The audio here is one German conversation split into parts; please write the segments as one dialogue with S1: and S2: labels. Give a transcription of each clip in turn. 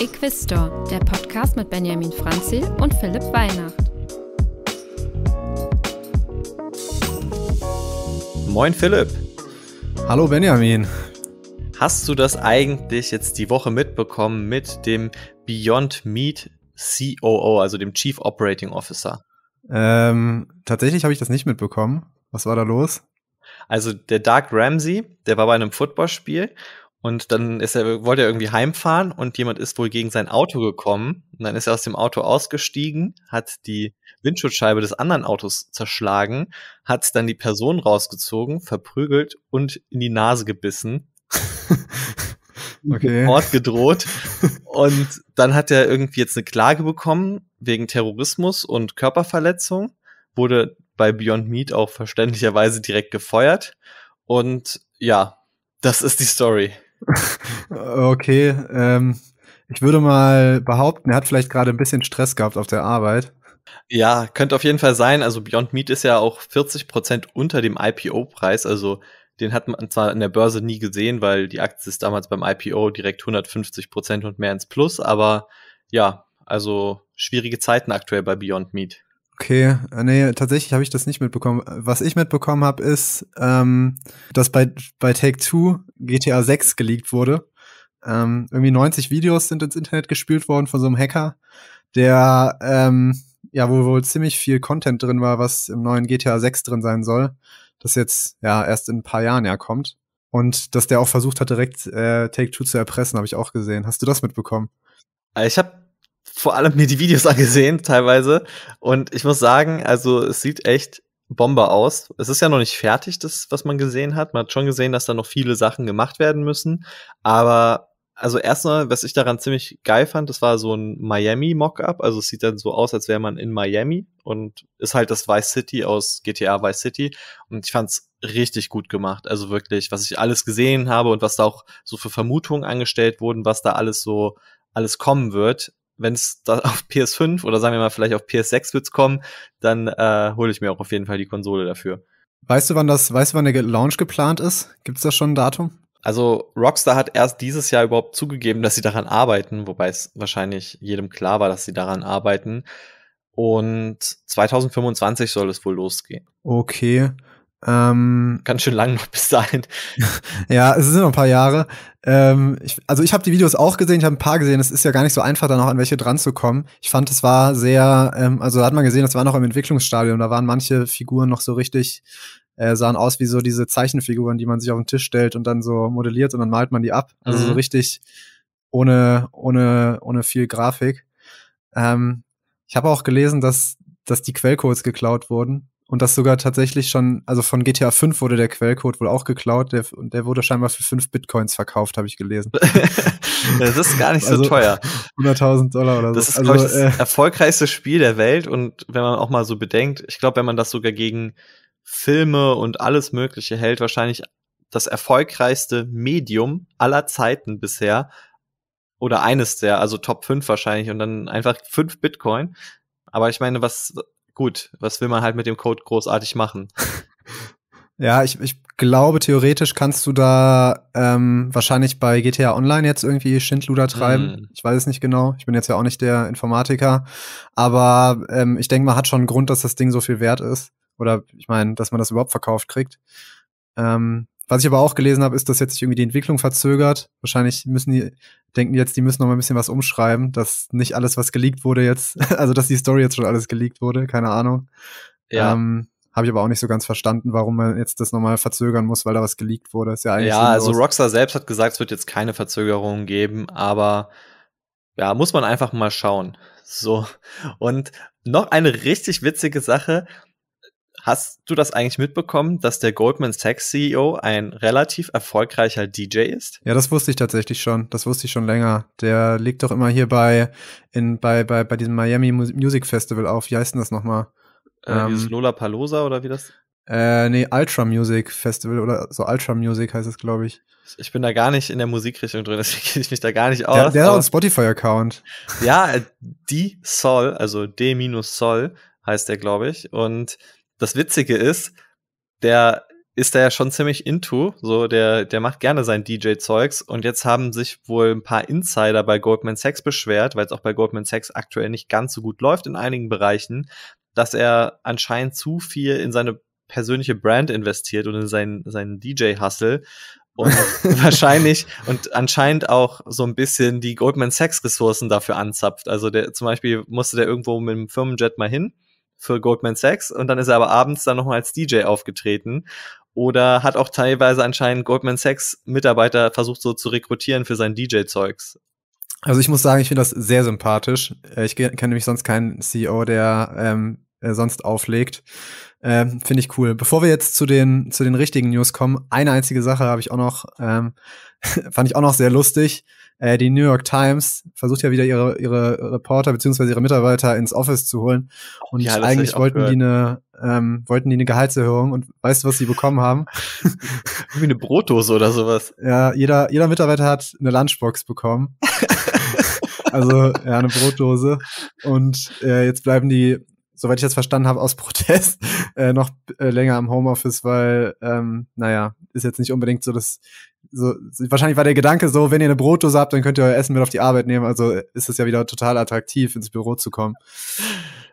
S1: Equistor, der Podcast mit Benjamin Franzi und Philipp Weihnacht. Moin Philipp. Hallo Benjamin. Hast
S2: du das eigentlich jetzt die Woche mitbekommen mit dem Beyond Meat COO, also dem Chief Operating Officer?
S1: Ähm, tatsächlich habe ich das nicht mitbekommen. Was war da los?
S2: Also der Dark Ramsey, der war bei einem Footballspiel und dann ist er, wollte er irgendwie heimfahren und jemand ist wohl gegen sein Auto gekommen. Und dann ist er aus dem Auto ausgestiegen, hat die Windschutzscheibe des anderen Autos zerschlagen, hat dann die Person rausgezogen, verprügelt und in die Nase gebissen. okay. Mord gedroht. Und dann hat er irgendwie jetzt eine Klage bekommen wegen Terrorismus und Körperverletzung. Wurde bei Beyond Meat auch verständlicherweise direkt gefeuert. Und ja, das ist die Story.
S1: okay, ähm, ich würde mal behaupten, er hat vielleicht gerade ein bisschen Stress gehabt auf der Arbeit.
S2: Ja, könnte auf jeden Fall sein. Also Beyond Meat ist ja auch 40 Prozent unter dem IPO-Preis. Also den hat man zwar in der Börse nie gesehen, weil die Aktie ist damals beim IPO direkt 150 Prozent und mehr ins Plus. Aber ja, also schwierige Zeiten aktuell bei Beyond Meat.
S1: Okay, äh, nee, tatsächlich habe ich das nicht mitbekommen. Was ich mitbekommen habe, ist, ähm, dass bei, bei Take Two GTA 6 geleakt wurde. Ähm, irgendwie 90 Videos sind ins Internet gespielt worden von so einem Hacker, der ähm, ja wo wohl ziemlich viel Content drin war, was im neuen GTA 6 drin sein soll, das jetzt ja erst in ein paar Jahren ja kommt. Und dass der auch versucht hat, direkt äh, Take Two zu erpressen, habe ich auch gesehen. Hast du das mitbekommen? Äh, ich habe vor allem mir die
S2: Videos angesehen, teilweise. Und ich muss sagen, also es sieht echt Bombe aus. Es ist ja noch nicht fertig, das, was man gesehen hat. Man hat schon gesehen, dass da noch viele Sachen gemacht werden müssen. Aber also erstmal, was ich daran ziemlich geil fand, das war so ein Miami-Mockup. Also es sieht dann so aus, als wäre man in Miami und ist halt das Vice City aus GTA Vice City. Und ich fand's richtig gut gemacht. Also wirklich, was ich alles gesehen habe und was da auch so für Vermutungen angestellt wurden, was da alles so alles kommen wird, wenn es auf PS5 oder sagen wir mal vielleicht auf PS6 wird's kommen, dann äh, hole ich mir auch auf jeden Fall die Konsole dafür.
S1: Weißt du, wann das, weißt du, wann der Launch geplant ist? Gibt's da schon ein Datum?
S2: Also Rockstar hat erst dieses Jahr überhaupt zugegeben, dass sie daran arbeiten, wobei es wahrscheinlich jedem klar war, dass sie daran arbeiten. Und 2025 soll es wohl losgehen.
S1: Okay. Ähm, Ganz schön lang noch bis dahin. ja, es sind noch ein paar Jahre. Ähm, ich, also ich habe die Videos auch gesehen, ich habe ein paar gesehen. Es ist ja gar nicht so einfach, dann auch an welche dran zu kommen. Ich fand, es war sehr, ähm, also da hat man gesehen, das war noch im Entwicklungsstadium. Da waren manche Figuren noch so richtig, äh, sahen aus wie so diese Zeichenfiguren, die man sich auf den Tisch stellt und dann so modelliert und dann malt man die ab. Also mhm. so richtig ohne, ohne, ohne viel Grafik. Ähm, ich habe auch gelesen, dass, dass die Quellcodes geklaut wurden und das sogar tatsächlich schon, also von GTA 5 wurde der Quellcode wohl auch geklaut, der, der wurde scheinbar für 5 Bitcoins verkauft, habe ich gelesen. das ist gar nicht so also teuer. 100.000 Dollar oder so. Das ist, also, ich, das äh,
S2: erfolgreichste Spiel der Welt und wenn man auch mal so bedenkt, ich glaube, wenn man das sogar gegen Filme und alles Mögliche hält, wahrscheinlich das erfolgreichste Medium aller Zeiten bisher oder eines der, also Top 5 wahrscheinlich und dann einfach 5 Bitcoin. Aber ich meine, was, gut, was will man halt mit dem Code großartig machen?
S1: Ja, ich, ich glaube, theoretisch kannst du da ähm, wahrscheinlich bei GTA Online jetzt irgendwie Schindluder treiben. Mm. Ich weiß es nicht genau. Ich bin jetzt ja auch nicht der Informatiker. Aber ähm, ich denke man hat schon einen Grund, dass das Ding so viel wert ist. Oder ich meine, dass man das überhaupt verkauft kriegt. Ähm, was ich aber auch gelesen habe, ist, dass jetzt sich irgendwie die Entwicklung verzögert. Wahrscheinlich müssen die, denken jetzt, die müssen noch mal ein bisschen was umschreiben, dass nicht alles, was geleakt wurde jetzt, also dass die Story jetzt schon alles geleakt wurde, keine Ahnung. Ja. Ähm, habe ich aber auch nicht so ganz verstanden, warum man jetzt das nochmal verzögern muss, weil da was geleakt wurde. Ist ja, eigentlich ja also
S2: Rockstar selbst hat gesagt, es wird jetzt keine Verzögerungen geben, aber ja, muss man einfach mal schauen. So. Und noch eine richtig witzige Sache. Hast du das eigentlich mitbekommen, dass der Goldman Sachs CEO ein relativ erfolgreicher DJ ist?
S1: Ja, das wusste ich tatsächlich schon. Das wusste ich schon länger. Der liegt doch immer hier bei, in, bei, bei, bei diesem Miami Music Festival auf. Wie heißt denn das nochmal? Äh, ähm,
S2: Lola Palosa oder wie das?
S1: Äh, nee, Ultra Music Festival oder so Ultra Music heißt es, glaube ich.
S2: Ich bin da gar nicht in der Musikrichtung drin, deswegen kenne ich mich da gar nicht aus. Der, der hat einen
S1: Spotify-Account.
S2: Ja, äh, die Sol, also D-Sol heißt der, glaube ich. Und das Witzige ist, der ist da ja schon ziemlich into, so der, der macht gerne sein DJ-Zeugs und jetzt haben sich wohl ein paar Insider bei Goldman Sachs beschwert, weil es auch bei Goldman Sachs aktuell nicht ganz so gut läuft in einigen Bereichen, dass er anscheinend zu viel in seine persönliche Brand investiert und in seinen, seinen DJ-Hustle und wahrscheinlich und anscheinend auch so ein bisschen die Goldman Sachs Ressourcen dafür anzapft. Also der zum Beispiel musste der irgendwo mit dem Firmenjet mal hin für Goldman Sachs und dann ist er aber abends dann nochmal als DJ aufgetreten oder hat auch teilweise anscheinend Goldman Sachs Mitarbeiter versucht so zu rekrutieren für sein DJ-Zeugs.
S1: Also ich muss sagen, ich finde das sehr sympathisch. Äh, ich kenne nämlich sonst keinen CEO, der ähm, äh, sonst auflegt. Ähm, finde ich cool. Bevor wir jetzt zu den zu den richtigen News kommen, eine einzige Sache habe ich auch noch, ähm, fand ich auch noch sehr lustig. Äh, die New York Times versucht ja wieder ihre, ihre Reporter beziehungsweise ihre Mitarbeiter ins Office zu holen. Und ja, eigentlich wollten die eine ähm, wollten die eine Gehaltserhöhung und weißt du, was sie bekommen haben? Wie
S2: eine Brotdose oder sowas.
S1: Ja, jeder, jeder Mitarbeiter hat eine Lunchbox bekommen. also ja, eine Brotdose. Und äh, jetzt bleiben die, soweit ich das verstanden habe, aus Protest äh, noch äh, länger im Homeoffice, weil, ähm, naja, ist jetzt nicht unbedingt so das so, wahrscheinlich war der Gedanke so, wenn ihr eine Brotdose habt, dann könnt ihr euer Essen mit auf die Arbeit nehmen. Also ist es ja wieder total attraktiv, ins Büro zu kommen.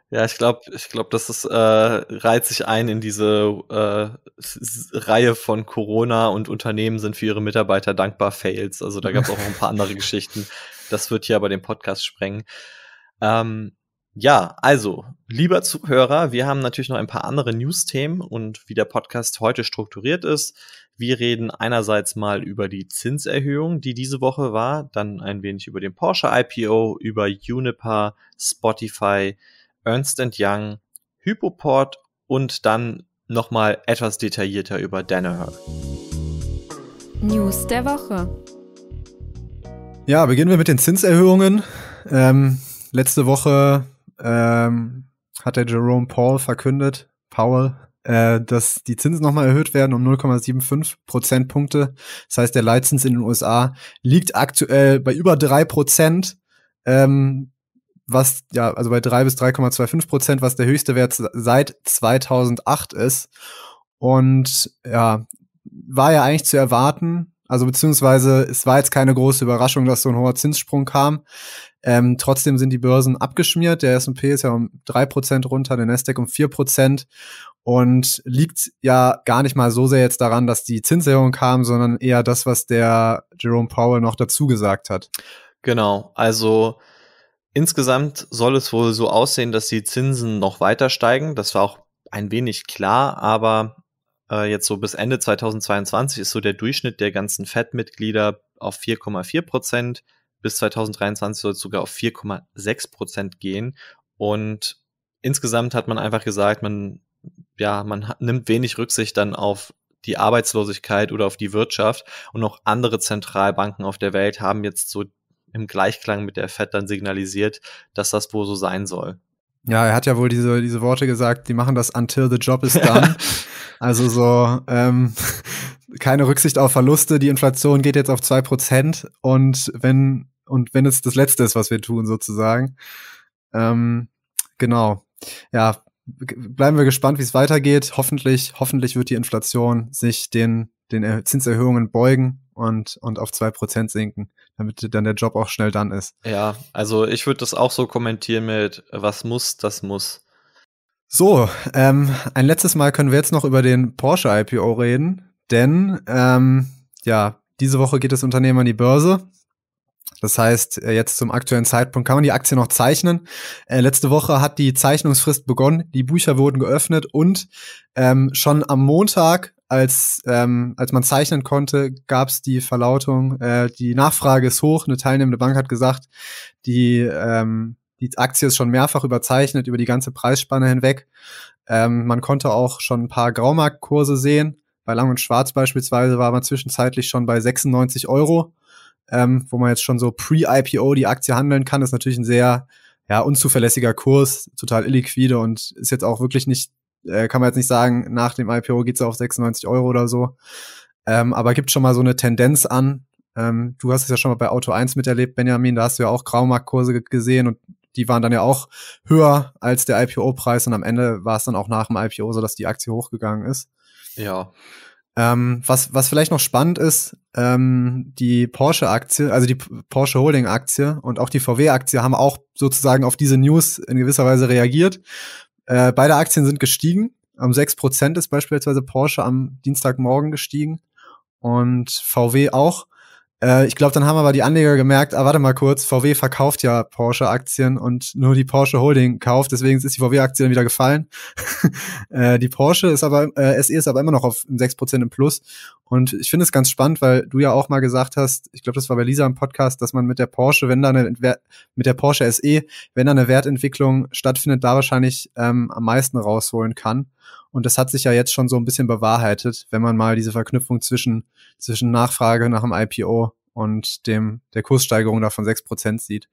S2: Ja, ich glaube, ich glaube, das ist, äh, reiht sich ein in diese äh, Reihe von Corona und Unternehmen sind für ihre Mitarbeiter dankbar Fails. Also da gab es auch noch ein paar andere Geschichten. Das wird hier aber den Podcast sprengen. Ähm, ja, also, lieber Zuhörer, wir haben natürlich noch ein paar andere News-Themen und wie der Podcast heute strukturiert ist. Wir reden einerseits mal über die Zinserhöhung, die diese Woche war, dann ein wenig über den Porsche IPO, über Uniper, Spotify, Ernst Young, Hypoport und dann nochmal etwas detaillierter über Danaher.
S1: News der Woche. Ja, beginnen wir mit den Zinserhöhungen. Ähm, letzte Woche ähm, hat der Jerome Paul verkündet, Powell, äh, dass die Zinsen nochmal erhöht werden um 0,75 Prozentpunkte. Das heißt, der Leitzins in den USA liegt aktuell bei über drei Prozent. Ähm, was ja, also bei drei bis 3,25 Prozent, was der höchste Wert seit 2008 ist. Und ja, war ja eigentlich zu erwarten. Also beziehungsweise es war jetzt keine große Überraschung, dass so ein hoher Zinssprung kam. Ähm, trotzdem sind die Börsen abgeschmiert. Der S&P ist ja um 3% runter, der Nasdaq um 4%. und liegt ja gar nicht mal so sehr jetzt daran, dass die Zinserhöhung kam, sondern eher das, was der Jerome Powell noch dazu gesagt hat.
S2: Genau, also insgesamt soll es wohl so aussehen, dass die Zinsen noch weiter steigen. Das war auch ein wenig klar, aber äh, jetzt so bis Ende 2022 ist so der Durchschnitt der ganzen Fed-Mitglieder auf 4,4 bis 2023 soll es sogar auf 4,6 Prozent gehen. Und insgesamt hat man einfach gesagt, man, ja, man nimmt wenig Rücksicht dann auf die Arbeitslosigkeit oder auf die Wirtschaft. Und auch andere Zentralbanken auf der Welt haben jetzt so im Gleichklang mit der FED dann signalisiert, dass das wohl so sein
S1: soll. Ja, er hat ja wohl diese, diese Worte gesagt, die machen das until the job is done. also so, ähm, keine Rücksicht auf Verluste, die Inflation geht jetzt auf zwei Prozent und wenn, und wenn es das Letzte ist, was wir tun, sozusagen. Ähm, genau. Ja, bleiben wir gespannt, wie es weitergeht. Hoffentlich, hoffentlich wird die Inflation sich den, den Zinserhöhungen beugen und, und auf 2% sinken, damit dann der Job auch schnell dann ist.
S2: Ja, also ich würde das auch so kommentieren mit, was muss, das muss.
S1: So, ähm, ein letztes Mal können wir jetzt noch über den Porsche IPO reden, denn ähm, ja, diese Woche geht das Unternehmen an die Börse. Das heißt, äh, jetzt zum aktuellen Zeitpunkt kann man die Aktie noch zeichnen. Äh, letzte Woche hat die Zeichnungsfrist begonnen, die Bücher wurden geöffnet und ähm, schon am Montag als, ähm, als man zeichnen konnte, gab es die Verlautung, äh, die Nachfrage ist hoch, eine teilnehmende Bank hat gesagt, die, ähm, die Aktie ist schon mehrfach überzeichnet über die ganze Preisspanne hinweg. Ähm, man konnte auch schon ein paar Graumarktkurse sehen. Bei Lang und Schwarz beispielsweise war man zwischenzeitlich schon bei 96 Euro, ähm, wo man jetzt schon so pre-IPO die Aktie handeln kann. Das ist natürlich ein sehr ja, unzuverlässiger Kurs, total illiquide und ist jetzt auch wirklich nicht äh, kann man jetzt nicht sagen, nach dem IPO geht es auf 96 Euro oder so. Ähm, aber gibt schon mal so eine Tendenz an. Ähm, du hast es ja schon mal bei Auto 1 miterlebt, Benjamin, da hast du ja auch Graumarktkurse gesehen und die waren dann ja auch höher als der IPO-Preis und am Ende war es dann auch nach dem IPO so, dass die Aktie hochgegangen ist. Ja. Ähm, was, was vielleicht noch spannend ist, ähm, die Porsche-Aktie, also die Porsche Holding-Aktie und auch die VW-Aktie haben auch sozusagen auf diese News in gewisser Weise reagiert. Äh, beide Aktien sind gestiegen. Um 6% ist beispielsweise Porsche am Dienstagmorgen gestiegen und VW auch. Äh, ich glaube, dann haben aber die Anleger gemerkt, ah, warte mal kurz, VW verkauft ja Porsche-Aktien und nur die Porsche Holding kauft, deswegen ist die VW-Aktie dann wieder gefallen. äh, die Porsche ist aber, äh, SE ist aber immer noch auf 6% im Plus. Und ich finde es ganz spannend, weil du ja auch mal gesagt hast, ich glaube, das war bei Lisa im Podcast, dass man mit der Porsche, wenn da eine mit der Porsche SE, wenn da eine Wertentwicklung stattfindet, da wahrscheinlich ähm, am meisten rausholen kann. Und das hat sich ja jetzt schon so ein bisschen bewahrheitet, wenn man mal diese Verknüpfung zwischen, zwischen Nachfrage nach dem IPO und dem, der Kurssteigerung davon sechs Prozent sieht.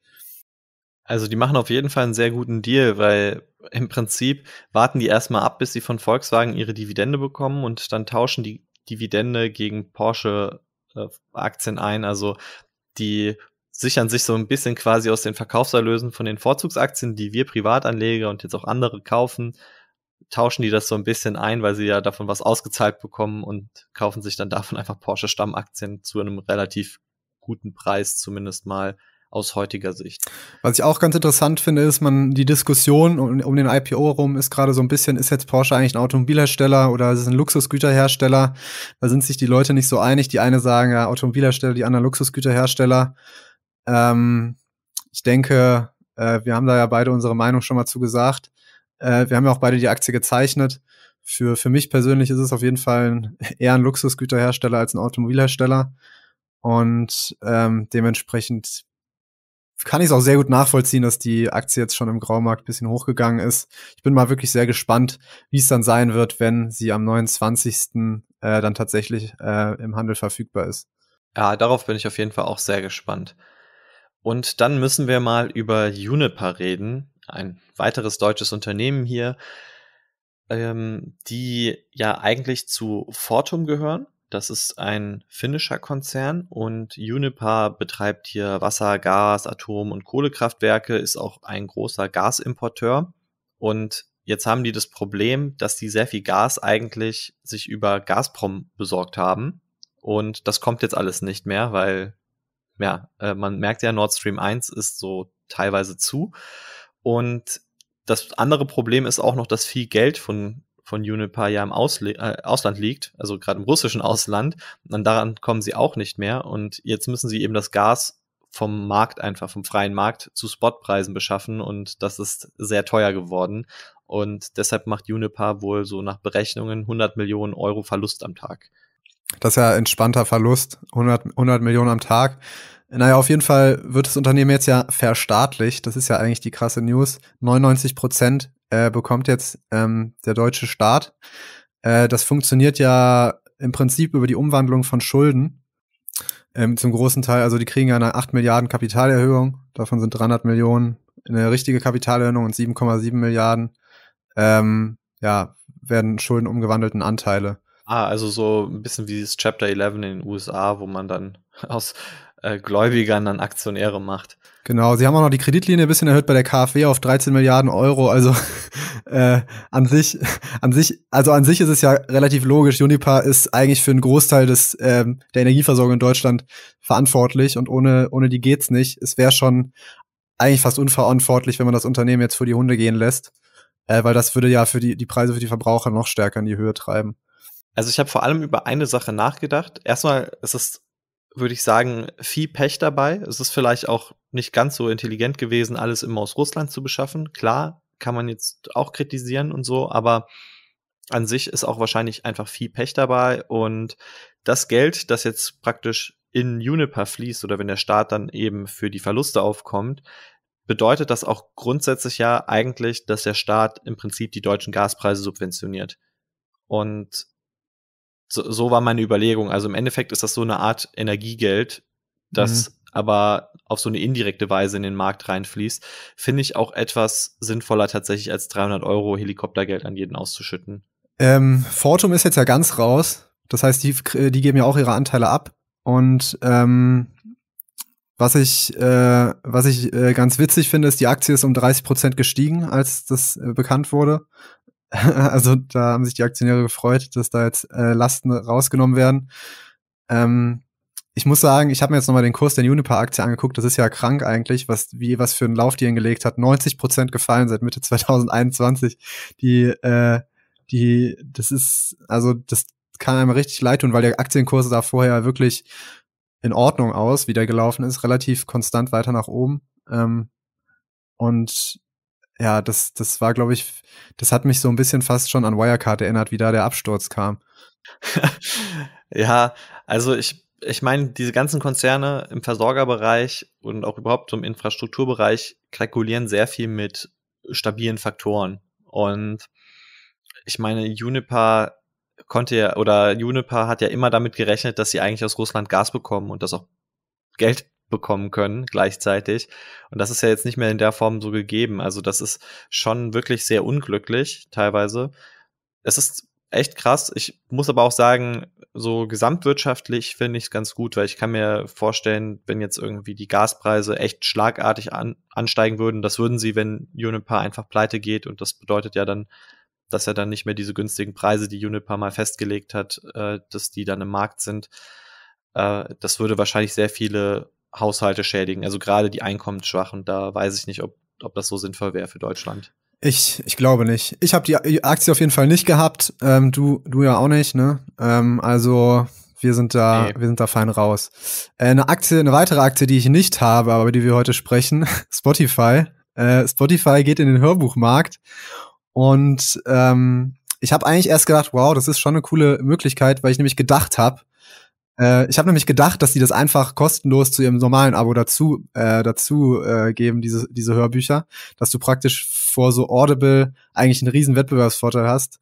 S2: Also die machen auf jeden Fall einen sehr guten Deal, weil im Prinzip warten die erstmal ab, bis sie von Volkswagen ihre Dividende bekommen und dann tauschen die Dividende gegen Porsche äh, Aktien ein. Also die sichern sich so ein bisschen quasi aus den Verkaufserlösen von den Vorzugsaktien, die wir Privatanleger und jetzt auch andere kaufen, tauschen die das so ein bisschen ein, weil sie ja davon was ausgezahlt bekommen und kaufen sich dann davon einfach Porsche Stammaktien zu einem relativ guten Preis zumindest mal aus heutiger Sicht.
S1: Was ich auch ganz interessant finde, ist, man die Diskussion um, um den IPO rum ist gerade so ein bisschen, ist jetzt Porsche eigentlich ein Automobilhersteller oder ist es ein Luxusgüterhersteller? Da sind sich die Leute nicht so einig. Die eine sagen ja Automobilhersteller, die anderen Luxusgüterhersteller. Ähm, ich denke, äh, wir haben da ja beide unsere Meinung schon mal zu gesagt. Äh, wir haben ja auch beide die Aktie gezeichnet. Für, für mich persönlich ist es auf jeden Fall ein, eher ein Luxusgüterhersteller als ein Automobilhersteller. Und ähm, dementsprechend kann ich es auch sehr gut nachvollziehen, dass die Aktie jetzt schon im Graumarkt ein bisschen hochgegangen ist. Ich bin mal wirklich sehr gespannt, wie es dann sein wird, wenn sie am 29. Äh, dann tatsächlich äh, im Handel verfügbar ist.
S2: Ja, darauf bin ich auf jeden Fall auch sehr gespannt. Und dann müssen wir mal über Juniper reden ein weiteres deutsches Unternehmen hier, ähm, die ja eigentlich zu Fortum gehören. Das ist ein finnischer Konzern und Uniper betreibt hier Wasser, Gas, Atom- und Kohlekraftwerke, ist auch ein großer Gasimporteur. Und jetzt haben die das Problem, dass die sehr viel Gas eigentlich sich über Gazprom besorgt haben. Und das kommt jetzt alles nicht mehr, weil, ja, äh, man merkt ja, Nord Stream 1 ist so teilweise zu. Und das andere Problem ist auch noch, dass viel Geld von von Unipar ja im Ausle äh, Ausland liegt, also gerade im russischen Ausland, und daran kommen sie auch nicht mehr. Und jetzt müssen sie eben das Gas vom Markt einfach, vom freien Markt zu Spotpreisen beschaffen und das ist sehr teuer geworden. Und deshalb macht Unipar wohl so nach Berechnungen 100 Millionen Euro Verlust am Tag.
S1: Das ist ja entspannter Verlust, 100, 100 Millionen am Tag. Naja, auf jeden Fall wird das Unternehmen jetzt ja verstaatlicht. Das ist ja eigentlich die krasse News. 99 Prozent äh, bekommt jetzt ähm, der deutsche Staat. Äh, das funktioniert ja im Prinzip über die Umwandlung von Schulden ähm, zum großen Teil. Also die kriegen ja eine 8 Milliarden Kapitalerhöhung. Davon sind 300 Millionen eine richtige Kapitalerhöhung und 7,7 Milliarden ähm, ja, werden Schulden umgewandelt in Anteile.
S2: Ah, also so ein bisschen wie das Chapter 11 in den USA, wo man dann aus äh, Gläubigern dann Aktionäre macht.
S1: Genau, sie haben auch noch die Kreditlinie ein bisschen erhöht bei der KfW auf 13 Milliarden Euro. Also äh, an sich, an sich, also an sich ist es ja relativ logisch. Unipa ist eigentlich für einen Großteil des ähm, der Energieversorgung in Deutschland verantwortlich und ohne ohne die geht's nicht. Es wäre schon eigentlich fast unverantwortlich, wenn man das Unternehmen jetzt für die Hunde gehen lässt, äh, weil das würde ja für die die Preise für die Verbraucher noch stärker in die Höhe treiben.
S2: Also ich habe vor allem über eine Sache nachgedacht. Erstmal ist es würde ich sagen, viel Pech dabei. Es ist vielleicht auch nicht ganz so intelligent gewesen, alles immer aus Russland zu beschaffen. Klar, kann man jetzt auch kritisieren und so, aber an sich ist auch wahrscheinlich einfach viel Pech dabei und das Geld, das jetzt praktisch in Juniper fließt oder wenn der Staat dann eben für die Verluste aufkommt, bedeutet das auch grundsätzlich ja eigentlich, dass der Staat im Prinzip die deutschen Gaspreise subventioniert. Und so, so war meine Überlegung. Also im Endeffekt ist das so eine Art Energiegeld, das mhm. aber auf so eine indirekte Weise in den Markt reinfließt. Finde ich auch etwas sinnvoller tatsächlich als 300 Euro Helikoptergeld an jeden auszuschütten.
S1: Ähm, Fortum ist jetzt ja ganz raus. Das heißt, die, äh, die geben ja auch ihre Anteile ab. Und ähm, was ich, äh, was ich äh, ganz witzig finde, ist, die Aktie ist um 30 Prozent gestiegen, als das äh, bekannt wurde. Also da haben sich die Aktionäre gefreut, dass da jetzt äh, Lasten rausgenommen werden. Ähm, ich muss sagen, ich habe mir jetzt nochmal den Kurs der Uniper-Aktie angeguckt. Das ist ja krank eigentlich, was, wie, was für einen Lauf die hingelegt hat. 90 Prozent gefallen seit Mitte 2021. Die, äh, die, das ist, also, das kann einem richtig leid tun, weil der Aktienkurs da vorher wirklich in Ordnung aus, wie der gelaufen ist, relativ konstant weiter nach oben. Ähm, und ja, das, das war, glaube ich, das hat mich so ein bisschen fast schon an Wirecard erinnert, wie da der Absturz kam.
S2: ja, also ich, ich meine, diese ganzen Konzerne im Versorgerbereich und auch überhaupt im Infrastrukturbereich kalkulieren sehr viel mit stabilen Faktoren. Und ich meine, Uniper konnte ja, oder Uniper hat ja immer damit gerechnet, dass sie eigentlich aus Russland Gas bekommen und das auch Geld bekommen können gleichzeitig. Und das ist ja jetzt nicht mehr in der Form so gegeben. Also das ist schon wirklich sehr unglücklich teilweise. Es ist echt krass. Ich muss aber auch sagen, so gesamtwirtschaftlich finde ich es ganz gut, weil ich kann mir vorstellen, wenn jetzt irgendwie die Gaspreise echt schlagartig an, ansteigen würden, das würden sie, wenn Uniper einfach pleite geht. Und das bedeutet ja dann, dass er dann nicht mehr diese günstigen Preise, die Uniper mal festgelegt hat, äh, dass die dann im Markt sind. Äh, das würde wahrscheinlich sehr viele Haushalte schädigen. Also gerade die einkommensschwachen, da weiß ich nicht, ob, ob das so sinnvoll wäre für Deutschland.
S1: Ich, ich glaube nicht. Ich habe die Aktie auf jeden Fall nicht gehabt. Ähm, du, du ja auch nicht, ne? Ähm, also wir sind da, nee. wir sind da fein raus. Äh, eine Aktie, eine weitere Aktie, die ich nicht habe, aber über die wir heute sprechen, Spotify. Äh, Spotify geht in den Hörbuchmarkt und ähm, ich habe eigentlich erst gedacht, wow, das ist schon eine coole Möglichkeit, weil ich nämlich gedacht habe, äh, ich habe nämlich gedacht, dass die das einfach kostenlos zu ihrem normalen Abo dazu, äh, dazu äh, geben, diese, diese Hörbücher, dass du praktisch vor so Audible eigentlich einen riesen Wettbewerbsvorteil hast,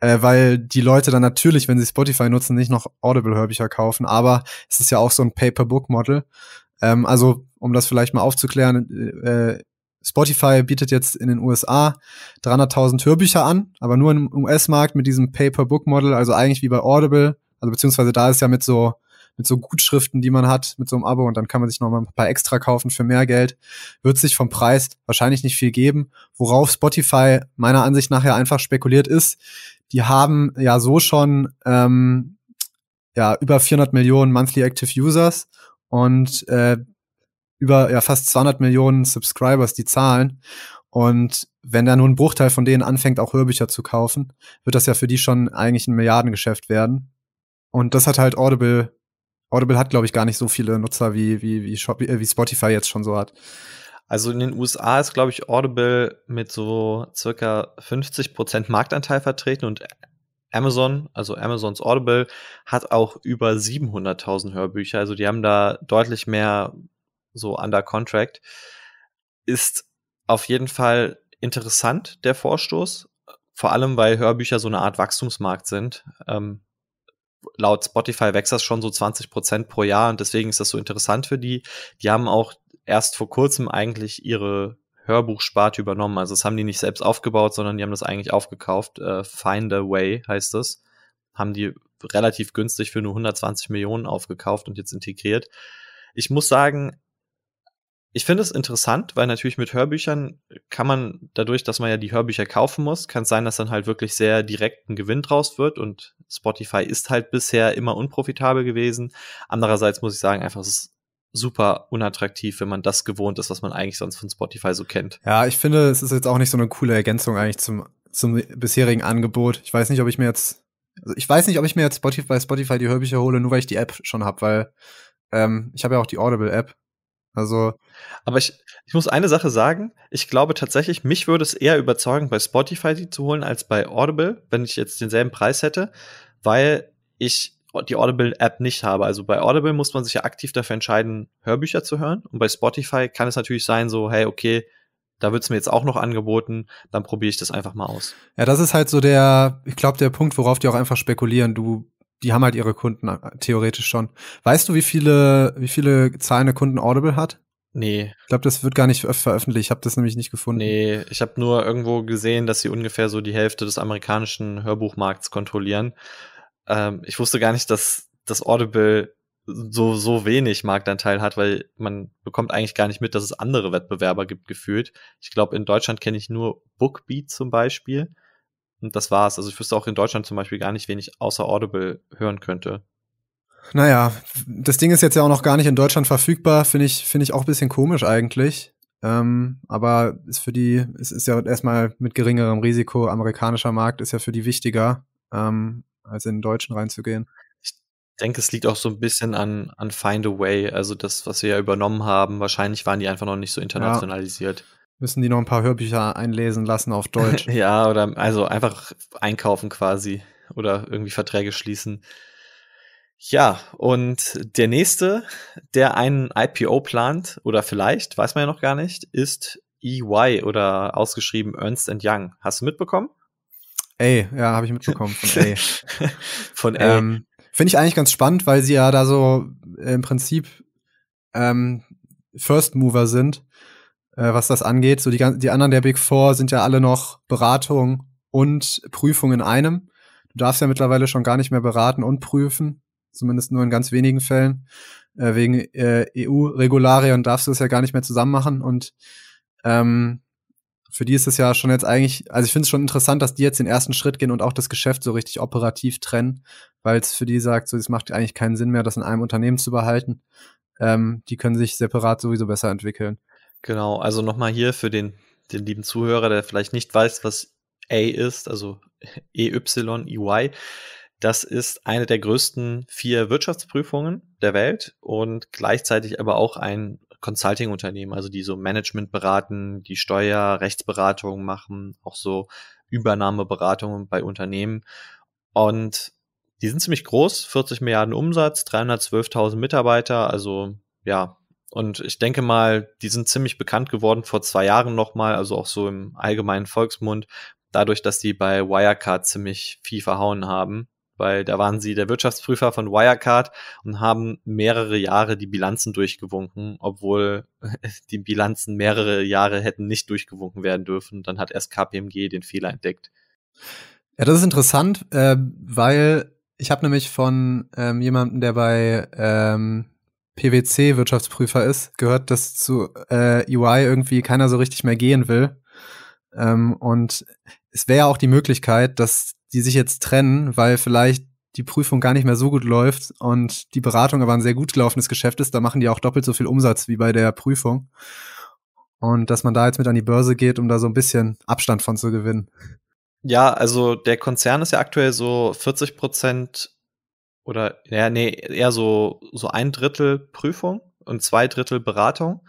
S1: äh, weil die Leute dann natürlich, wenn sie Spotify nutzen, nicht noch Audible-Hörbücher kaufen, aber es ist ja auch so ein Pay-per-Book-Model. Ähm, also, um das vielleicht mal aufzuklären, äh, Spotify bietet jetzt in den USA 300.000 Hörbücher an, aber nur im US-Markt mit diesem Pay-per-Book-Model, also eigentlich wie bei Audible, also beziehungsweise da ist ja mit so mit so Gutschriften, die man hat, mit so einem Abo und dann kann man sich noch mal ein paar extra kaufen für mehr Geld, wird sich vom Preis wahrscheinlich nicht viel geben. Worauf Spotify meiner Ansicht nach ja einfach spekuliert ist, die haben ja so schon ähm, ja über 400 Millionen monthly active Users und äh, über ja fast 200 Millionen Subscribers, die zahlen und wenn da nur ein Bruchteil von denen anfängt, auch Hörbücher zu kaufen, wird das ja für die schon eigentlich ein Milliardengeschäft werden. Und das hat halt Audible. Audible hat, glaube ich, gar nicht so viele Nutzer, wie, wie, wie, Shop, äh, wie Spotify jetzt schon so hat.
S2: Also in den USA ist, glaube ich, Audible mit so circa 50% Prozent Marktanteil vertreten und Amazon, also Amazons Audible, hat auch über 700.000 Hörbücher. Also die haben da deutlich mehr so under contract. Ist auf jeden Fall interessant, der Vorstoß. Vor allem, weil Hörbücher so eine Art Wachstumsmarkt sind. Ähm, laut Spotify wächst das schon so 20 Prozent pro Jahr und deswegen ist das so interessant für die. Die haben auch erst vor kurzem eigentlich ihre Hörbuchsparte übernommen. Also das haben die nicht selbst aufgebaut, sondern die haben das eigentlich aufgekauft. Äh, Find a Way heißt das. Haben die relativ günstig für nur 120 Millionen aufgekauft und jetzt integriert. Ich muss sagen, ich finde es interessant, weil natürlich mit Hörbüchern kann man, dadurch, dass man ja die Hörbücher kaufen muss, kann es sein, dass dann halt wirklich sehr direkt ein Gewinn draus wird und Spotify ist halt bisher immer unprofitabel gewesen. Andererseits muss ich sagen, einfach es ist super unattraktiv, wenn man das gewohnt ist, was man eigentlich sonst von Spotify so kennt.
S1: Ja, ich finde, es ist jetzt auch nicht so eine coole Ergänzung eigentlich zum, zum bisherigen Angebot. Ich weiß nicht, ob ich mir jetzt, also ich weiß nicht, ob ich mir jetzt Spotify, Spotify die Hörbücher hole, nur weil ich die App schon habe, weil ähm, ich habe ja auch die Audible-App also. Aber ich, ich muss eine Sache sagen. Ich glaube tatsächlich, mich würde es
S2: eher überzeugen, bei Spotify die zu holen, als bei Audible, wenn ich jetzt denselben Preis hätte, weil ich die Audible-App nicht habe. Also bei Audible muss man sich ja aktiv dafür entscheiden, Hörbücher zu hören. Und bei Spotify kann es natürlich sein, so, hey, okay, da wird es mir jetzt auch noch angeboten, dann probiere ich das einfach mal aus.
S1: Ja, das ist halt so der, ich glaube, der Punkt, worauf die auch einfach spekulieren. Du die haben halt ihre Kunden äh, theoretisch schon. Weißt du, wie viele, wie viele zahlende Kunden Audible hat? Nee. Ich glaube, das wird gar nicht veröffentlicht. Ich habe das nämlich nicht gefunden. Nee,
S2: ich habe nur irgendwo gesehen, dass sie ungefähr so die Hälfte des amerikanischen Hörbuchmarkts kontrollieren. Ähm, ich wusste gar nicht, dass das Audible so, so wenig Marktanteil hat, weil man bekommt eigentlich gar nicht mit, dass es andere Wettbewerber gibt, gefühlt. Ich glaube, in Deutschland kenne ich nur Bookbeat zum Beispiel. Und das war's. Also ich wüsste auch in Deutschland zum Beispiel gar nicht, wen ich außer Audible hören könnte.
S1: Naja, das Ding ist jetzt ja auch noch gar nicht in Deutschland verfügbar, finde ich, finde ich auch ein bisschen komisch eigentlich. Ähm, aber ist für die, es ist ja erstmal mit geringerem Risiko, amerikanischer Markt ist ja für die wichtiger, ähm, als in den deutschen reinzugehen. Ich
S2: denke, es liegt auch so ein bisschen an, an Find a Way, also das, was wir ja übernommen haben. Wahrscheinlich waren die einfach noch nicht so internationalisiert. Ja.
S1: Müssen die noch ein paar Hörbücher einlesen lassen auf Deutsch?
S2: ja, oder also einfach einkaufen quasi oder irgendwie Verträge schließen. Ja, und der nächste, der einen IPO plant oder vielleicht, weiß man ja noch gar nicht, ist EY oder ausgeschrieben Ernst Young. Hast du mitbekommen?
S1: Ey, ja, habe ich mitbekommen von Ey. von Ey. Ähm, Finde ich eigentlich ganz spannend, weil sie ja da so im Prinzip ähm, First Mover sind äh, was das angeht. So die, die anderen der Big Four sind ja alle noch Beratung und Prüfung in einem. Du darfst ja mittlerweile schon gar nicht mehr beraten und prüfen, zumindest nur in ganz wenigen Fällen. Äh, wegen äh, EU-Regularien darfst du es ja gar nicht mehr zusammen machen und ähm, für die ist es ja schon jetzt eigentlich, also ich finde es schon interessant, dass die jetzt den ersten Schritt gehen und auch das Geschäft so richtig operativ trennen, weil es für die sagt, so es macht eigentlich keinen Sinn mehr, das in einem Unternehmen zu behalten. Ähm, die können sich separat sowieso besser entwickeln.
S2: Genau, also nochmal hier für den, den lieben Zuhörer, der vielleicht nicht weiß, was A ist, also EY, EY. Das ist eine der größten vier Wirtschaftsprüfungen der Welt und gleichzeitig aber auch ein Consulting-Unternehmen, also die so Management beraten, die Steuer, machen, auch so Übernahmeberatungen bei Unternehmen. Und die sind ziemlich groß, 40 Milliarden Umsatz, 312.000 Mitarbeiter, also ja, und ich denke mal, die sind ziemlich bekannt geworden vor zwei Jahren nochmal, also auch so im allgemeinen Volksmund, dadurch, dass die bei Wirecard ziemlich viel verhauen haben. Weil da waren sie der Wirtschaftsprüfer von Wirecard und haben mehrere Jahre die Bilanzen durchgewunken, obwohl die Bilanzen mehrere Jahre hätten nicht durchgewunken werden dürfen. Dann hat erst KPMG den Fehler entdeckt.
S1: Ja, das ist interessant, äh, weil ich habe nämlich von ähm, jemandem, der bei ähm, PwC-Wirtschaftsprüfer ist, gehört, dass zu äh, UI irgendwie keiner so richtig mehr gehen will. Ähm, und es wäre ja auch die Möglichkeit, dass die sich jetzt trennen, weil vielleicht die Prüfung gar nicht mehr so gut läuft und die Beratung aber ein sehr gut gelaufenes Geschäft ist, da machen die auch doppelt so viel Umsatz wie bei der Prüfung. Und dass man da jetzt mit an die Börse geht, um da so ein bisschen Abstand von zu gewinnen.
S2: Ja, also der Konzern ist ja aktuell so 40 Prozent oder ja, nee, eher so, so ein Drittel Prüfung und zwei Drittel Beratung.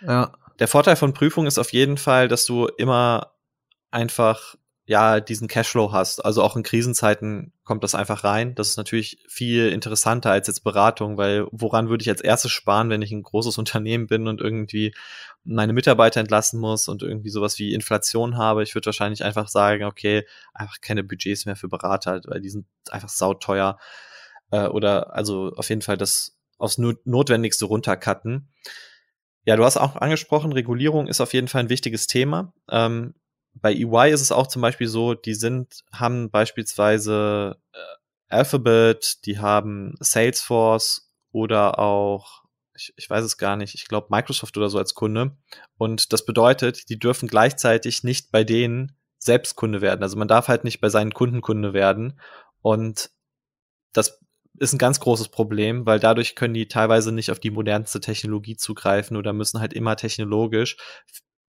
S2: Ja. Der Vorteil von Prüfung ist auf jeden Fall, dass du immer einfach ja diesen Cashflow hast. Also auch in Krisenzeiten kommt das einfach rein. Das ist natürlich viel interessanter als jetzt Beratung, weil woran würde ich als erstes sparen, wenn ich ein großes Unternehmen bin und irgendwie meine Mitarbeiter entlassen muss und irgendwie sowas wie Inflation habe? Ich würde wahrscheinlich einfach sagen, okay, einfach keine Budgets mehr für Berater, weil die sind einfach sauteuer. teuer äh, oder also auf jeden Fall das aufs Notwendigste runtercutten. Ja, du hast auch angesprochen, Regulierung ist auf jeden Fall ein wichtiges Thema. Ähm, bei EY ist es auch zum Beispiel so, die sind, haben beispielsweise äh, Alphabet, die haben Salesforce oder auch, ich, ich weiß es gar nicht, ich glaube Microsoft oder so als Kunde. Und das bedeutet, die dürfen gleichzeitig nicht bei denen selbst Kunde werden. Also man darf halt nicht bei seinen Kunden Kunde werden. Und das ist ein ganz großes Problem, weil dadurch können die teilweise nicht auf die modernste Technologie zugreifen oder müssen halt immer technologisch,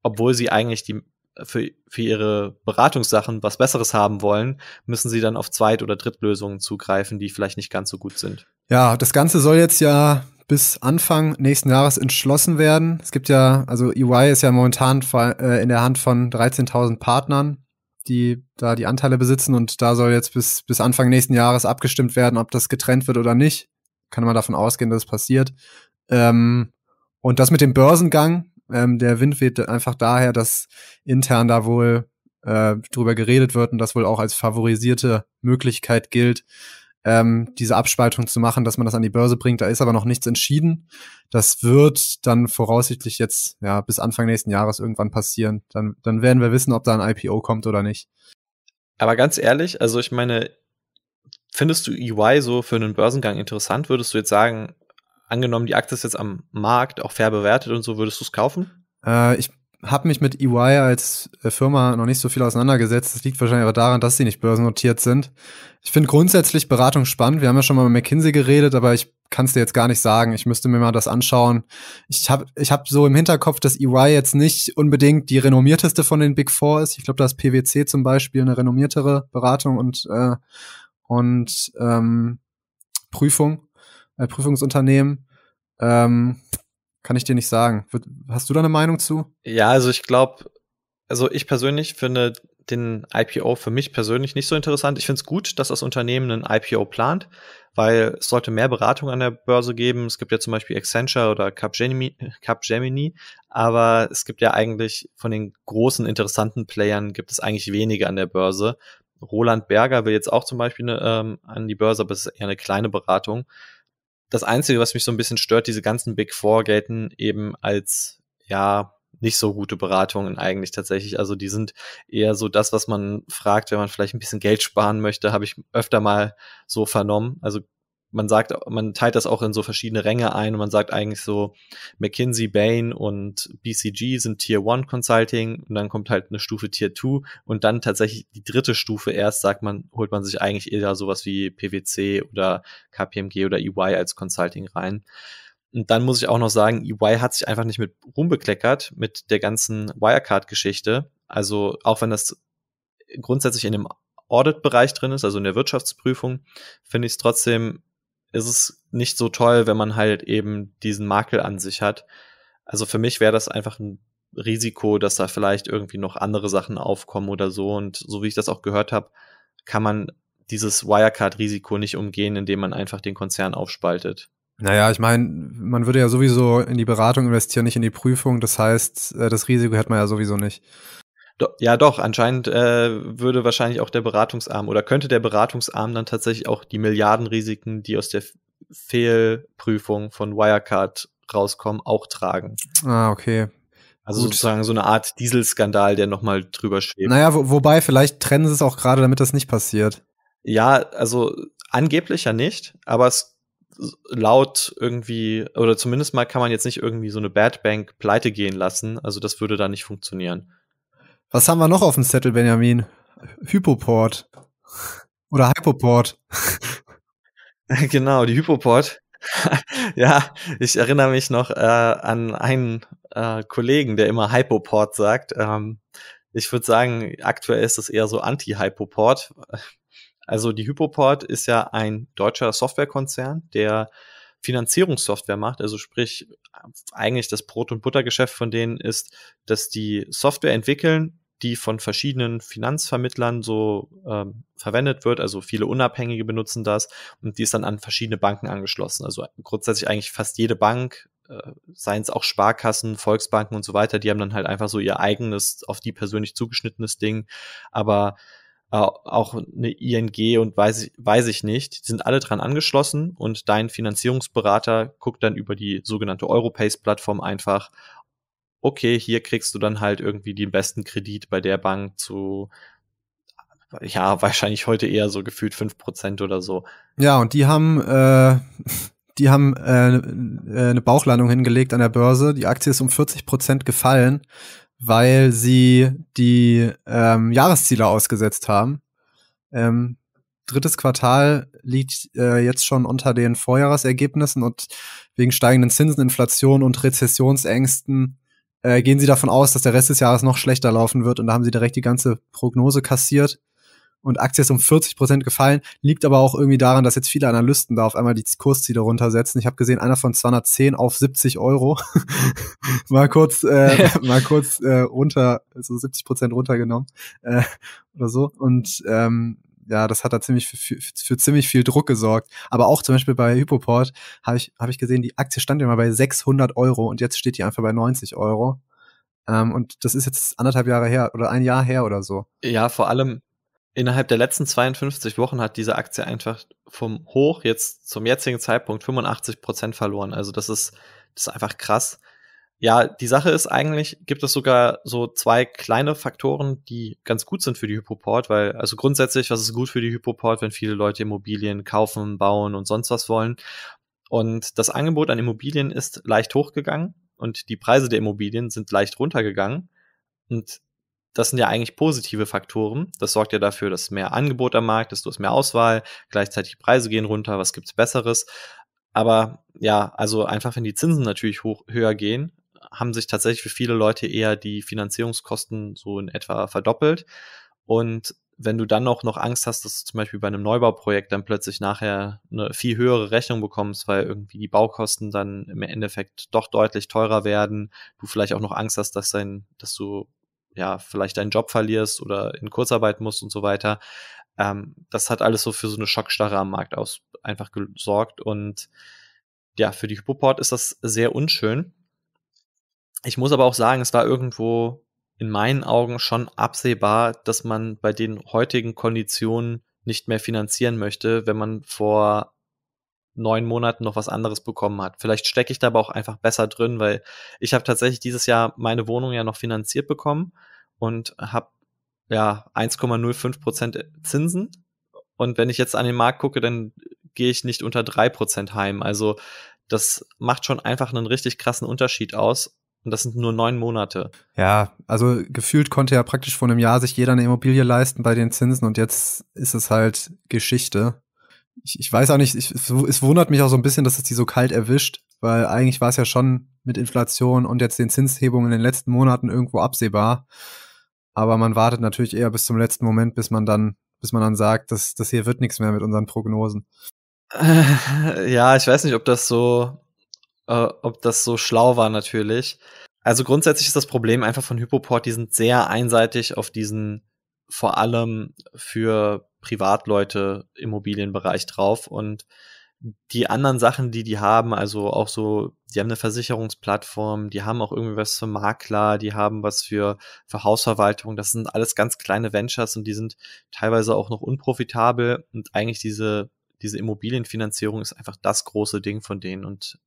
S2: obwohl sie eigentlich die für, für ihre Beratungssachen was Besseres haben wollen, müssen sie dann auf Zweit- oder Drittlösungen zugreifen, die vielleicht nicht ganz so gut sind.
S1: Ja, das Ganze soll jetzt ja bis Anfang nächsten Jahres entschlossen werden. Es gibt ja, also EY ist ja momentan äh, in der Hand von 13.000 Partnern die da die Anteile besitzen und da soll jetzt bis, bis Anfang nächsten Jahres abgestimmt werden, ob das getrennt wird oder nicht. Kann man davon ausgehen, dass es passiert. Ähm, und das mit dem Börsengang, ähm, der Wind weht einfach daher, dass intern da wohl äh, drüber geredet wird und das wohl auch als favorisierte Möglichkeit gilt, ähm, diese Abspaltung zu machen, dass man das an die Börse bringt. Da ist aber noch nichts entschieden. Das wird dann voraussichtlich jetzt ja bis Anfang nächsten Jahres irgendwann passieren. Dann, dann werden wir wissen, ob da ein IPO kommt oder nicht.
S2: Aber ganz ehrlich, also ich meine, findest du EY so für einen Börsengang interessant? Würdest du jetzt sagen, angenommen, die Aktie ist jetzt am Markt auch fair bewertet und so, würdest du es kaufen?
S1: Äh, ich habe mich mit EY als äh, Firma noch nicht so viel auseinandergesetzt. Das liegt wahrscheinlich aber daran, dass sie nicht börsennotiert sind. Ich finde grundsätzlich Beratung spannend. Wir haben ja schon mal mit McKinsey geredet, aber ich kann es dir jetzt gar nicht sagen. Ich müsste mir mal das anschauen. Ich habe ich hab so im Hinterkopf, dass EY jetzt nicht unbedingt die renommierteste von den Big Four ist. Ich glaube, da ist PwC zum Beispiel eine renommiertere Beratung und, äh, und ähm, Prüfung, äh, Prüfungsunternehmen. Ähm, kann ich dir nicht sagen. Hast du da eine Meinung zu?
S2: Ja, also ich glaube, also ich persönlich finde den IPO für mich persönlich nicht so interessant. Ich finde es gut, dass das Unternehmen einen IPO plant, weil es sollte mehr Beratung an der Börse geben. Es gibt ja zum Beispiel Accenture oder Capgemini, Capgemini aber es gibt ja eigentlich von den großen interessanten Playern gibt es eigentlich wenige an der Börse. Roland Berger will jetzt auch zum Beispiel eine, ähm, an die Börse, aber es ist eher eine kleine Beratung. Das Einzige, was mich so ein bisschen stört, diese ganzen Big Four gelten eben als, ja, nicht so gute Beratungen eigentlich tatsächlich. Also die sind eher so das, was man fragt, wenn man vielleicht ein bisschen Geld sparen möchte, habe ich öfter mal so vernommen. Also man sagt, man teilt das auch in so verschiedene Ränge ein und man sagt eigentlich so, McKinsey, Bain und BCG sind Tier 1 Consulting und dann kommt halt eine Stufe Tier 2 und dann tatsächlich die dritte Stufe erst, sagt man, holt man sich eigentlich eher sowas wie PwC oder KPMG oder EY als Consulting rein. Und dann muss ich auch noch sagen, EY hat sich einfach nicht mit rumbekleckert mit der ganzen Wirecard-Geschichte. Also auch wenn das grundsätzlich in dem Audit-Bereich drin ist, also in der Wirtschaftsprüfung, finde ich es trotzdem ist es nicht so toll, wenn man halt eben diesen Makel an sich hat. Also für mich wäre das einfach ein Risiko, dass da vielleicht irgendwie noch andere Sachen aufkommen oder so. Und so wie ich das auch gehört habe, kann man dieses Wirecard-Risiko nicht umgehen, indem man einfach den Konzern aufspaltet.
S1: Naja, ich meine, man würde ja sowieso in die Beratung investieren, nicht in die Prüfung. Das heißt, äh, das Risiko hat man ja sowieso nicht. Do ja, doch,
S2: anscheinend äh, würde wahrscheinlich auch der Beratungsarm oder könnte der Beratungsarm dann tatsächlich auch die Milliardenrisiken, die aus der Fehlprüfung von Wirecard rauskommen, auch tragen.
S1: Ah, okay. Also Gut.
S2: sozusagen so eine Art Dieselskandal, der nochmal drüber schwebt.
S1: Naja, wo, wobei, vielleicht trennen sie es auch gerade, damit das nicht passiert.
S2: Ja, also angeblich ja nicht, aber es laut irgendwie, oder zumindest mal kann man jetzt nicht irgendwie so eine Bad Bank pleite gehen lassen. Also das würde da nicht funktionieren.
S1: Was haben wir noch auf dem Zettel, Benjamin? Hypoport. Oder Hypoport.
S2: Genau, die Hypoport. ja, ich erinnere mich noch äh, an einen äh, Kollegen, der immer Hypoport sagt. Ähm, ich würde sagen, aktuell ist es eher so Anti-Hypoport. Also die Hypoport ist ja ein deutscher Softwarekonzern, der Finanzierungssoftware macht, also sprich eigentlich das Brot- und Buttergeschäft von denen ist, dass die Software entwickeln, die von verschiedenen Finanzvermittlern so ähm, verwendet wird. Also viele Unabhängige benutzen das und die ist dann an verschiedene Banken angeschlossen. Also grundsätzlich eigentlich fast jede Bank, äh, seien es auch Sparkassen, Volksbanken und so weiter, die haben dann halt einfach so ihr eigenes, auf die persönlich zugeschnittenes Ding. Aber äh, auch eine ING und weiß ich, weiß ich nicht, die sind alle dran angeschlossen und dein Finanzierungsberater guckt dann über die sogenannte Europace-Plattform einfach, okay, hier kriegst du dann halt irgendwie den besten Kredit bei der Bank zu, ja, wahrscheinlich heute eher so gefühlt 5% oder so.
S1: Ja, und die haben, äh, die haben äh, äh, eine Bauchlandung hingelegt an der Börse. Die Aktie ist um 40% gefallen weil sie die ähm, Jahresziele ausgesetzt haben. Ähm, drittes Quartal liegt äh, jetzt schon unter den Vorjahresergebnissen und wegen steigenden Zinsen, Inflation und Rezessionsängsten äh, gehen sie davon aus, dass der Rest des Jahres noch schlechter laufen wird und da haben sie direkt die ganze Prognose kassiert und Aktie ist um 40 gefallen, liegt aber auch irgendwie daran, dass jetzt viele Analysten da auf einmal die Kursziele runtersetzen. Ich habe gesehen, einer von 210 auf 70 Euro. mal kurz, äh, mal kurz äh, runter, so 70 runtergenommen äh, oder so. Und ähm, ja, das hat da ziemlich für, für, für, ziemlich viel Druck gesorgt. Aber auch zum Beispiel bei Hypoport habe ich, hab ich gesehen, die Aktie stand ja mal bei 600 Euro und jetzt steht die einfach bei 90 Euro. Ähm, und das ist jetzt anderthalb Jahre her oder ein Jahr her oder so.
S2: Ja, vor allem, innerhalb der letzten 52 Wochen hat diese Aktie einfach vom Hoch jetzt zum jetzigen Zeitpunkt 85 Prozent verloren. Also das ist, das ist einfach krass. Ja, die Sache ist eigentlich, gibt es sogar so zwei kleine Faktoren, die ganz gut sind für die Hypoport, weil, also grundsätzlich, was ist gut für die Hypoport, wenn viele Leute Immobilien kaufen, bauen und sonst was wollen? Und das Angebot an Immobilien ist leicht hochgegangen und die Preise der Immobilien sind leicht runtergegangen. Und das sind ja eigentlich positive Faktoren. Das sorgt ja dafür, dass mehr Angebot am Markt ist, du hast mehr Auswahl, gleichzeitig Preise gehen runter, was gibt's Besseres. Aber ja, also einfach wenn die Zinsen natürlich hoch, höher gehen, haben sich tatsächlich für viele Leute eher die Finanzierungskosten so in etwa verdoppelt. Und wenn du dann auch noch Angst hast, dass du zum Beispiel bei einem Neubauprojekt dann plötzlich nachher eine viel höhere Rechnung bekommst, weil irgendwie die Baukosten dann im Endeffekt doch deutlich teurer werden, du vielleicht auch noch Angst hast, dass, dein, dass du ja, vielleicht deinen Job verlierst oder in Kurzarbeit musst und so weiter. Ähm, das hat alles so für so eine Schockstarre am Markt aus einfach gesorgt und ja, für die Hypoport ist das sehr unschön. Ich muss aber auch sagen, es war irgendwo in meinen Augen schon absehbar, dass man bei den heutigen Konditionen nicht mehr finanzieren möchte, wenn man vor neun Monaten noch was anderes bekommen hat. Vielleicht stecke ich da aber auch einfach besser drin, weil ich habe tatsächlich dieses Jahr meine Wohnung ja noch finanziert bekommen und habe ja 1,05 Prozent Zinsen. Und wenn ich jetzt an den Markt gucke, dann gehe ich nicht unter drei Prozent heim. Also das macht schon einfach einen richtig krassen Unterschied aus. Und das sind nur neun Monate.
S1: Ja, also gefühlt konnte ja praktisch vor einem Jahr sich jeder eine Immobilie leisten bei den Zinsen und jetzt ist es halt Geschichte ich, ich weiß auch nicht, ich, es, wundert mich auch so ein bisschen, dass es die so kalt erwischt, weil eigentlich war es ja schon mit Inflation und jetzt den Zinshebungen in den letzten Monaten irgendwo absehbar. Aber man wartet natürlich eher bis zum letzten Moment, bis man dann, bis man dann sagt, dass das hier wird nichts mehr mit unseren Prognosen.
S2: Äh, ja, ich weiß nicht, ob das so, äh, ob das so schlau war natürlich. Also grundsätzlich ist das Problem einfach von Hypoport, die sind sehr einseitig auf diesen vor allem für Privatleute Immobilienbereich drauf und die anderen Sachen, die die haben, also auch so, die haben eine Versicherungsplattform, die haben auch irgendwie was für Makler, die haben was für, für Hausverwaltung. Das sind alles ganz kleine Ventures und die sind teilweise auch noch unprofitabel. Und eigentlich diese, diese Immobilienfinanzierung ist einfach das große Ding von denen. Und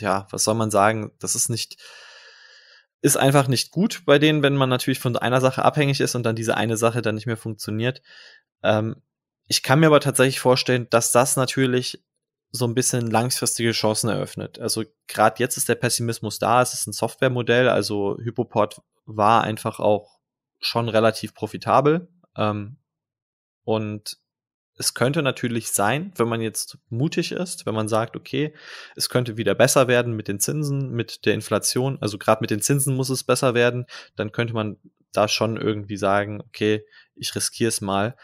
S2: ja, was soll man sagen? Das ist nicht, ist einfach nicht gut bei denen, wenn man natürlich von einer Sache abhängig ist und dann diese eine Sache dann nicht mehr funktioniert. Ähm, ich kann mir aber tatsächlich vorstellen, dass das natürlich so ein bisschen langfristige Chancen eröffnet. Also gerade jetzt ist der Pessimismus da, es ist ein Softwaremodell, also Hypoport war einfach auch schon relativ profitabel. Ähm, und es könnte natürlich sein, wenn man jetzt mutig ist, wenn man sagt, okay, es könnte wieder besser werden mit den Zinsen, mit der Inflation, also gerade mit den Zinsen muss es besser werden, dann könnte man da schon irgendwie sagen, okay, ich riskiere es mal.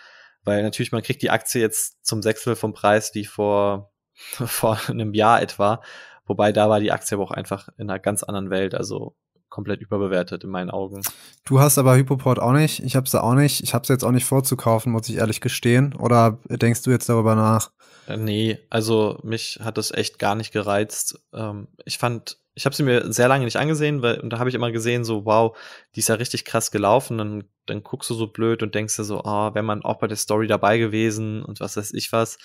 S2: Weil natürlich, man kriegt die Aktie jetzt zum Sechstel vom Preis, die vor, vor einem Jahr etwa. Wobei da war die Aktie aber auch einfach in einer ganz anderen Welt, also komplett überbewertet in meinen Augen.
S1: Du hast aber Hypoport auch nicht, ich hab's da auch nicht, ich hab's jetzt auch nicht vorzukaufen, muss ich ehrlich gestehen. Oder denkst du jetzt darüber nach?
S2: Äh, nee, also mich hat das echt gar nicht gereizt. Ähm, ich fand ich habe sie mir sehr lange nicht angesehen, weil und da habe ich immer gesehen, so wow, die ist ja richtig krass gelaufen. Dann, dann guckst du so blöd und denkst dir so, ah, oh, wäre man auch bei der Story dabei gewesen und was weiß ich was.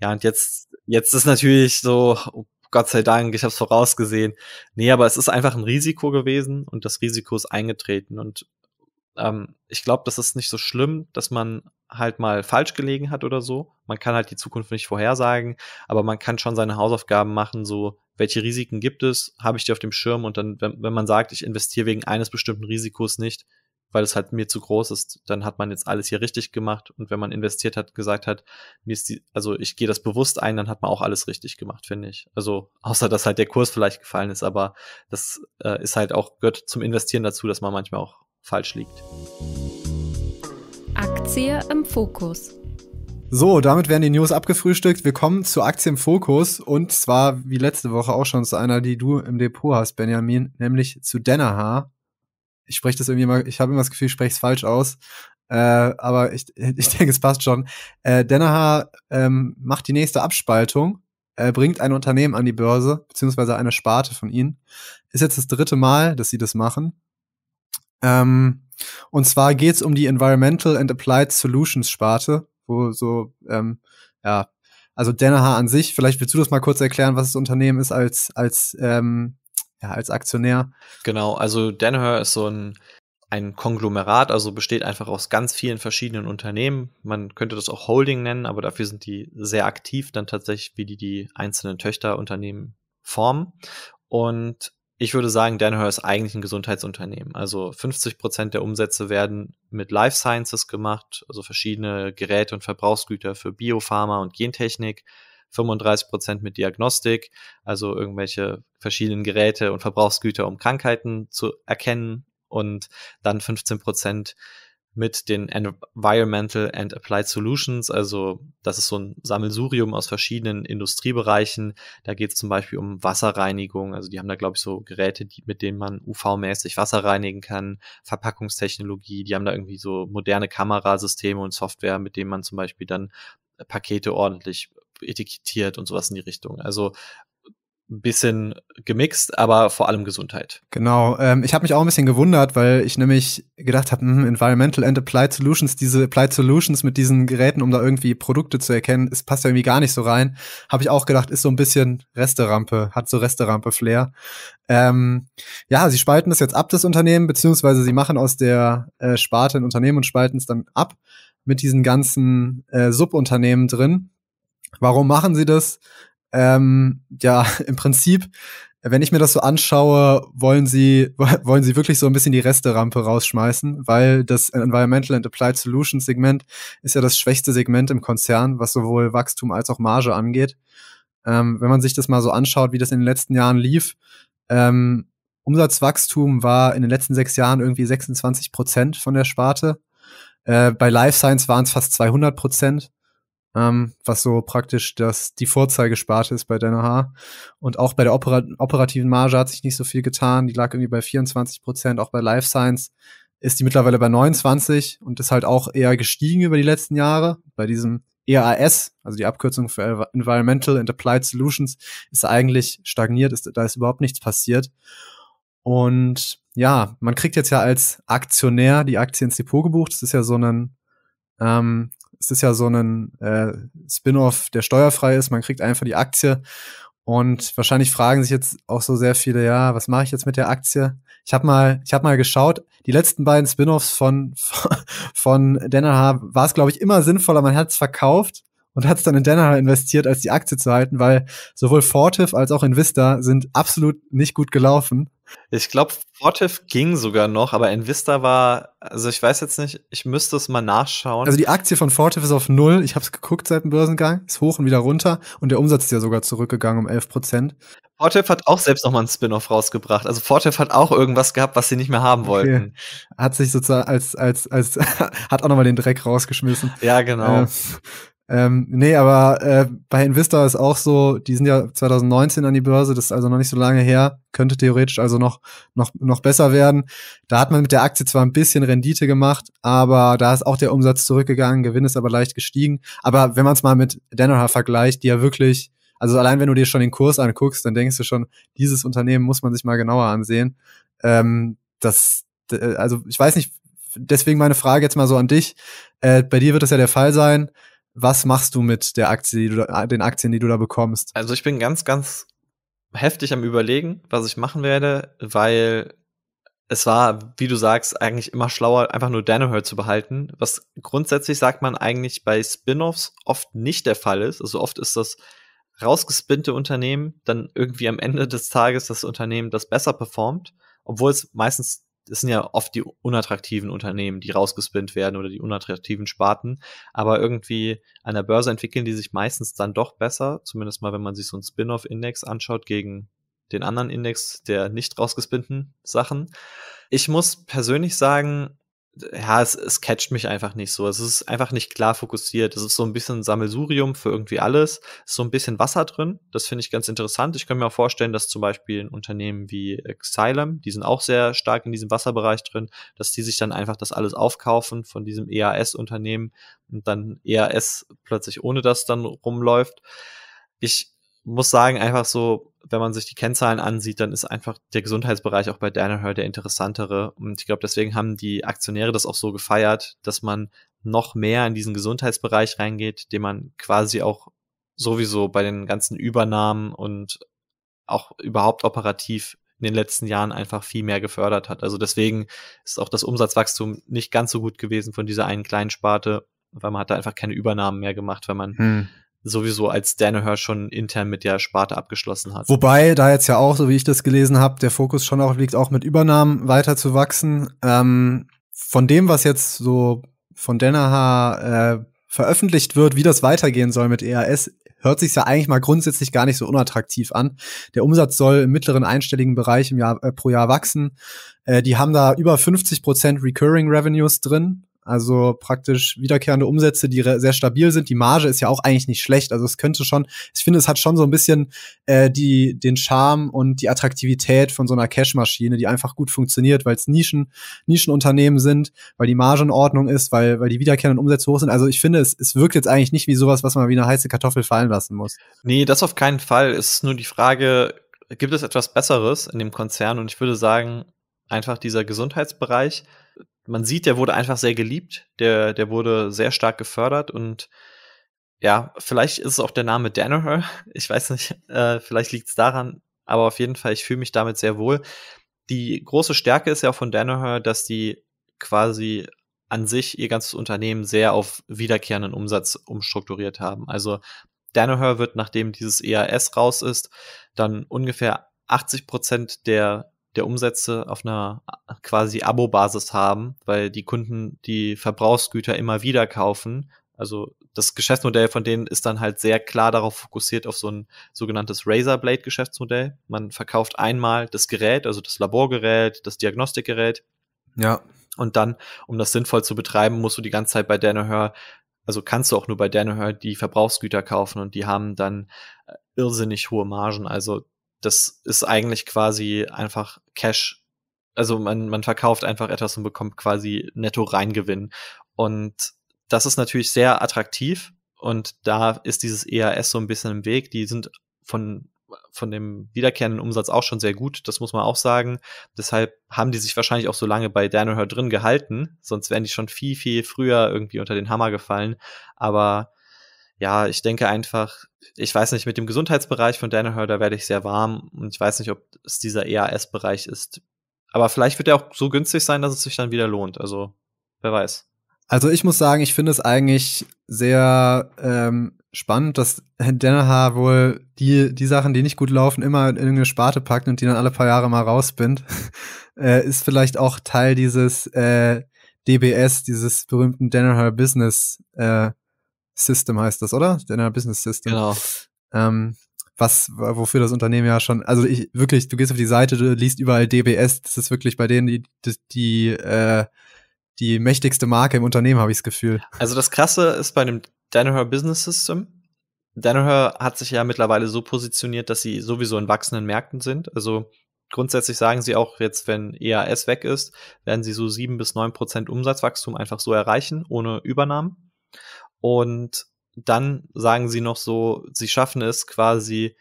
S2: Ja, und jetzt, jetzt ist natürlich so, oh Gott sei Dank, ich habe es vorausgesehen. Nee, aber es ist einfach ein Risiko gewesen und das Risiko ist eingetreten. Und ähm, ich glaube, das ist nicht so schlimm, dass man halt mal falsch gelegen hat oder so. Man kann halt die Zukunft nicht vorhersagen, aber man kann schon seine Hausaufgaben machen, so welche Risiken gibt es, habe ich die auf dem Schirm und dann, wenn, wenn man sagt, ich investiere wegen eines bestimmten Risikos nicht, weil es halt mir zu groß ist, dann hat man jetzt alles hier richtig gemacht und wenn man investiert hat, gesagt hat, mir ist die, also ich gehe das bewusst ein, dann hat man auch alles richtig gemacht, finde ich. Also außer dass halt der Kurs vielleicht gefallen ist, aber das äh, ist halt auch gehört zum Investieren dazu, dass man manchmal auch falsch liegt.
S1: Aktie im Fokus. So, damit werden die News abgefrühstückt. Wir kommen zu Aktie im Fokus und zwar wie letzte Woche auch schon zu einer, die du im Depot hast, Benjamin, nämlich zu Danaher. Ich spreche das irgendwie mal, ich habe immer das Gefühl, ich spreche es falsch aus. Äh, aber ich, ich denke, es passt schon. Äh, Danaher ähm, macht die nächste Abspaltung, äh, bringt ein Unternehmen an die Börse, beziehungsweise eine Sparte von ihnen. Ist jetzt das dritte Mal, dass sie das machen. Ähm, und zwar geht es um die Environmental and Applied Solutions Sparte, wo so, ähm, ja, also Danaher an sich, vielleicht willst du das mal kurz erklären, was das Unternehmen ist als, als, ähm, ja, als Aktionär.
S2: Genau, also Danaher ist so ein, ein Konglomerat, also besteht einfach aus ganz vielen verschiedenen Unternehmen. Man könnte das auch Holding nennen, aber dafür sind die sehr aktiv, dann tatsächlich, wie die die einzelnen Töchterunternehmen formen. Und ich würde sagen, Danaher ist eigentlich ein Gesundheitsunternehmen. Also 50 Prozent der Umsätze werden mit Life Sciences gemacht, also verschiedene Geräte und Verbrauchsgüter für Biopharma und Gentechnik. 35 Prozent mit Diagnostik, also irgendwelche verschiedenen Geräte und Verbrauchsgüter, um Krankheiten zu erkennen und dann 15 Prozent mit den Environmental and Applied Solutions. Also das ist so ein Sammelsurium aus verschiedenen Industriebereichen. Da geht es zum Beispiel um Wasserreinigung. Also die haben da, glaube ich, so Geräte, die, mit denen man UV-mäßig Wasser reinigen kann. Verpackungstechnologie, die haben da irgendwie so moderne Kamerasysteme und Software, mit denen man zum Beispiel dann Pakete ordentlich etikettiert und sowas in die Richtung. Also ein bisschen gemixt, aber vor allem Gesundheit.
S1: Genau. Ähm, ich habe mich auch ein bisschen gewundert, weil ich nämlich gedacht habe, hm, Environmental and Applied Solutions, diese Applied Solutions mit diesen Geräten, um da irgendwie Produkte zu erkennen, es passt ja irgendwie gar nicht so rein. Habe ich auch gedacht, ist so ein bisschen Resterampe, hat so Resterampe-Flair. Ähm, ja, sie spalten das jetzt ab, das Unternehmen, beziehungsweise sie machen aus der äh, Sparte ein Unternehmen und spalten es dann ab mit diesen ganzen äh, Subunternehmen drin. Warum machen sie das? Ähm, ja, im Prinzip, wenn ich mir das so anschaue, wollen sie, wollen sie wirklich so ein bisschen die Resterampe rausschmeißen, weil das Environmental and Applied Solutions Segment ist ja das schwächste Segment im Konzern, was sowohl Wachstum als auch Marge angeht. Ähm, wenn man sich das mal so anschaut, wie das in den letzten Jahren lief, ähm, Umsatzwachstum war in den letzten sechs Jahren irgendwie 26 Prozent von der Sparte. Äh, bei Life Science waren es fast 200 Prozent ähm, was so praktisch das, die Vorzeigesparte ist bei Dana H. Und auch bei der Opera operativen Marge hat sich nicht so viel getan. Die lag irgendwie bei 24 Prozent, auch bei Life Science ist die mittlerweile bei 29 und ist halt auch eher gestiegen über die letzten Jahre. Bei diesem EAS, also die Abkürzung für Environmental and Applied Solutions, ist eigentlich stagniert, ist, da ist überhaupt nichts passiert. Und ja, man kriegt jetzt ja als Aktionär die Aktie ins Depot gebucht. Das ist ja so ein ähm, es ist ja so ein äh, Spin-off, der steuerfrei ist. Man kriegt einfach die Aktie. Und wahrscheinlich fragen sich jetzt auch so sehr viele, ja, was mache ich jetzt mit der Aktie? Ich habe mal, ich habe mal geschaut, die letzten beiden Spin-offs von von Danaher war es glaube ich immer sinnvoller, man hat es verkauft und hat es dann in Danaher investiert, als die Aktie zu halten, weil sowohl Fortiv als auch Invista sind absolut nicht gut gelaufen. Ich
S2: glaube, Fortiv ging sogar noch, aber Invista war, also ich weiß jetzt nicht, ich müsste es mal nachschauen. Also die Aktie
S1: von Fortiv ist auf null. Ich habe es geguckt seit dem Börsengang, ist hoch und wieder runter und der Umsatz ist ja sogar zurückgegangen um 11 Prozent.
S2: Fortiv hat auch selbst nochmal einen Spin-off rausgebracht. Also Fortiv hat auch irgendwas gehabt, was sie nicht mehr haben wollten.
S1: Okay. Hat sich sozusagen als, als, als, hat auch nochmal den Dreck rausgeschmissen. Ja, genau. Äh, ähm, nee, aber äh, bei Invista ist auch so, die sind ja 2019 an die Börse, das ist also noch nicht so lange her, könnte theoretisch also noch, noch, noch besser werden. Da hat man mit der Aktie zwar ein bisschen Rendite gemacht, aber da ist auch der Umsatz zurückgegangen, Gewinn ist aber leicht gestiegen. Aber wenn man es mal mit Danaher vergleicht, die ja wirklich, also allein wenn du dir schon den Kurs anguckst, dann denkst du schon, dieses Unternehmen muss man sich mal genauer ansehen. Ähm, das, äh, also ich weiß nicht, deswegen meine Frage jetzt mal so an dich. Äh, bei dir wird das ja der Fall sein was machst du mit der Aktie, die da, äh, den Aktien, die du da bekommst?
S2: Also ich bin ganz, ganz heftig am Überlegen, was ich machen werde, weil es war, wie du sagst, eigentlich immer schlauer, einfach nur Danaher zu behalten, was grundsätzlich sagt man eigentlich bei Spin-offs oft nicht der Fall ist. Also oft ist das rausgespinnte Unternehmen dann irgendwie am Ende des Tages das Unternehmen, das besser performt, obwohl es meistens das sind ja oft die unattraktiven Unternehmen, die rausgespinnt werden oder die unattraktiven Sparten. Aber irgendwie an der Börse entwickeln die sich meistens dann doch besser, zumindest mal, wenn man sich so einen Spin-off-Index anschaut gegen den anderen Index der nicht rausgespinnten Sachen. Ich muss persönlich sagen, ja, es, es catcht mich einfach nicht so. Es ist einfach nicht klar fokussiert. Es ist so ein bisschen Sammelsurium für irgendwie alles. Es ist so ein bisschen Wasser drin. Das finde ich ganz interessant. Ich könnte mir auch vorstellen, dass zum Beispiel ein Unternehmen wie äh, Xylem, die sind auch sehr stark in diesem Wasserbereich drin, dass die sich dann einfach das alles aufkaufen von diesem EAS-Unternehmen und dann EAS plötzlich ohne das dann rumläuft. Ich muss sagen, einfach so, wenn man sich die Kennzahlen ansieht, dann ist einfach der Gesundheitsbereich auch bei Danaher der interessantere. Und ich glaube, deswegen haben die Aktionäre das auch so gefeiert, dass man noch mehr in diesen Gesundheitsbereich reingeht, den man quasi auch sowieso bei den ganzen Übernahmen und auch überhaupt operativ in den letzten Jahren einfach viel mehr gefördert hat. Also deswegen ist auch das Umsatzwachstum nicht ganz so gut gewesen von dieser einen kleinen Sparte, weil man hat da einfach keine Übernahmen mehr gemacht, weil man hm sowieso als Danaher schon intern mit der Sparte abgeschlossen hat. Wobei
S1: da jetzt ja auch, so wie ich das gelesen habe, der Fokus schon auch liegt, auch mit Übernahmen weiter zu wachsen. Ähm, von dem, was jetzt so von Danaher äh, veröffentlicht wird, wie das weitergehen soll mit EAS, hört sich ja eigentlich mal grundsätzlich gar nicht so unattraktiv an. Der Umsatz soll im mittleren einstelligen Bereich im Jahr, äh, pro Jahr wachsen. Äh, die haben da über 50 Prozent Recurring Revenues drin, also praktisch wiederkehrende Umsätze, die sehr stabil sind. Die Marge ist ja auch eigentlich nicht schlecht. Also es könnte schon, ich finde, es hat schon so ein bisschen äh, die, den Charme und die Attraktivität von so einer Cash-Maschine, die einfach gut funktioniert, weil es Nischen, Nischenunternehmen sind, weil die Marge in Ordnung ist, weil, weil die wiederkehrenden Umsätze hoch sind. Also ich finde, es, es wirkt jetzt eigentlich nicht wie sowas, was man wie eine heiße Kartoffel fallen lassen muss. Nee,
S2: das auf keinen Fall. Es ist nur die Frage, gibt es etwas Besseres in dem Konzern? Und ich würde sagen, einfach dieser Gesundheitsbereich, man sieht, der wurde einfach sehr geliebt, der, der wurde sehr stark gefördert und ja, vielleicht ist es auch der Name Danaher, ich weiß nicht, äh, vielleicht liegt es daran, aber auf jeden Fall, ich fühle mich damit sehr wohl. Die große Stärke ist ja auch von Danaher, dass die quasi an sich ihr ganzes Unternehmen sehr auf wiederkehrenden Umsatz umstrukturiert haben. Also Danaher wird, nachdem dieses EAS raus ist, dann ungefähr 80 Prozent der der Umsätze auf einer äh, quasi Abo-Basis haben, weil die Kunden die Verbrauchsgüter immer wieder kaufen. Also das Geschäftsmodell von denen ist dann halt sehr klar darauf fokussiert, auf so ein sogenanntes Razorblade-Geschäftsmodell. Man verkauft einmal das Gerät, also das Laborgerät, das Diagnostikgerät. Ja. Und dann, um das sinnvoll zu betreiben, musst du die ganze Zeit bei Danaher, also kannst du auch nur bei Danaher die Verbrauchsgüter kaufen und die haben dann äh, irrsinnig hohe Margen. Also das ist eigentlich quasi einfach Cash. Also man, man verkauft einfach etwas und bekommt quasi netto Reingewinn. Und das ist natürlich sehr attraktiv und da ist dieses EAS so ein bisschen im Weg. Die sind von, von dem wiederkehrenden Umsatz auch schon sehr gut, das muss man auch sagen. Deshalb haben die sich wahrscheinlich auch so lange bei Danaher drin gehalten, sonst wären die schon viel, viel früher irgendwie unter den Hammer gefallen. Aber ja, ich denke einfach, ich weiß nicht, mit dem Gesundheitsbereich von Danaher, da werde ich sehr warm und ich weiß nicht, ob es dieser EAS-Bereich ist. Aber vielleicht wird er auch so günstig sein, dass es sich dann wieder lohnt. Also, wer weiß.
S1: Also ich muss sagen, ich finde es eigentlich sehr ähm, spannend, dass Danaher wohl die, die Sachen, die nicht gut laufen, immer in irgendeine Sparte packt und die dann alle paar Jahre mal rausbindt. äh, ist vielleicht auch Teil dieses äh, DBS, dieses berühmten Danaher Business äh, System heißt das, oder? Denner Business System. Genau. Ähm, was, wofür das Unternehmen ja schon, also ich wirklich, du gehst auf die Seite, du liest überall DBS, das ist wirklich bei denen die, die, die äh, die mächtigste Marke im Unternehmen, habe ich das Gefühl.
S2: Also das Krasse ist bei dem Danaher Business System. Danaher hat sich ja mittlerweile so positioniert, dass sie sowieso in wachsenden Märkten sind. Also grundsätzlich sagen sie auch jetzt, wenn EAS weg ist, werden sie so sieben bis neun Prozent Umsatzwachstum einfach so erreichen, ohne Übernahmen. Und dann sagen sie noch so, sie schaffen es quasi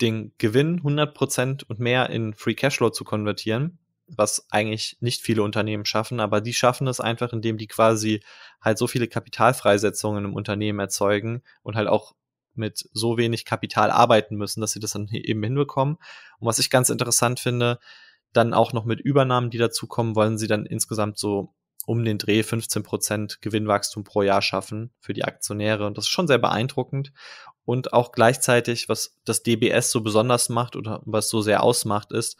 S2: den Gewinn 100% und mehr in Free Cashflow zu konvertieren, was eigentlich nicht viele Unternehmen schaffen, aber die schaffen es einfach, indem die quasi halt so viele Kapitalfreisetzungen im Unternehmen erzeugen und halt auch mit so wenig Kapital arbeiten müssen, dass sie das dann eben hinbekommen. Und was ich ganz interessant finde, dann auch noch mit Übernahmen, die dazukommen, wollen sie dann insgesamt so um den Dreh 15% Prozent Gewinnwachstum pro Jahr schaffen für die Aktionäre. Und das ist schon sehr beeindruckend. Und auch gleichzeitig, was das DBS so besonders macht oder was so sehr ausmacht, ist,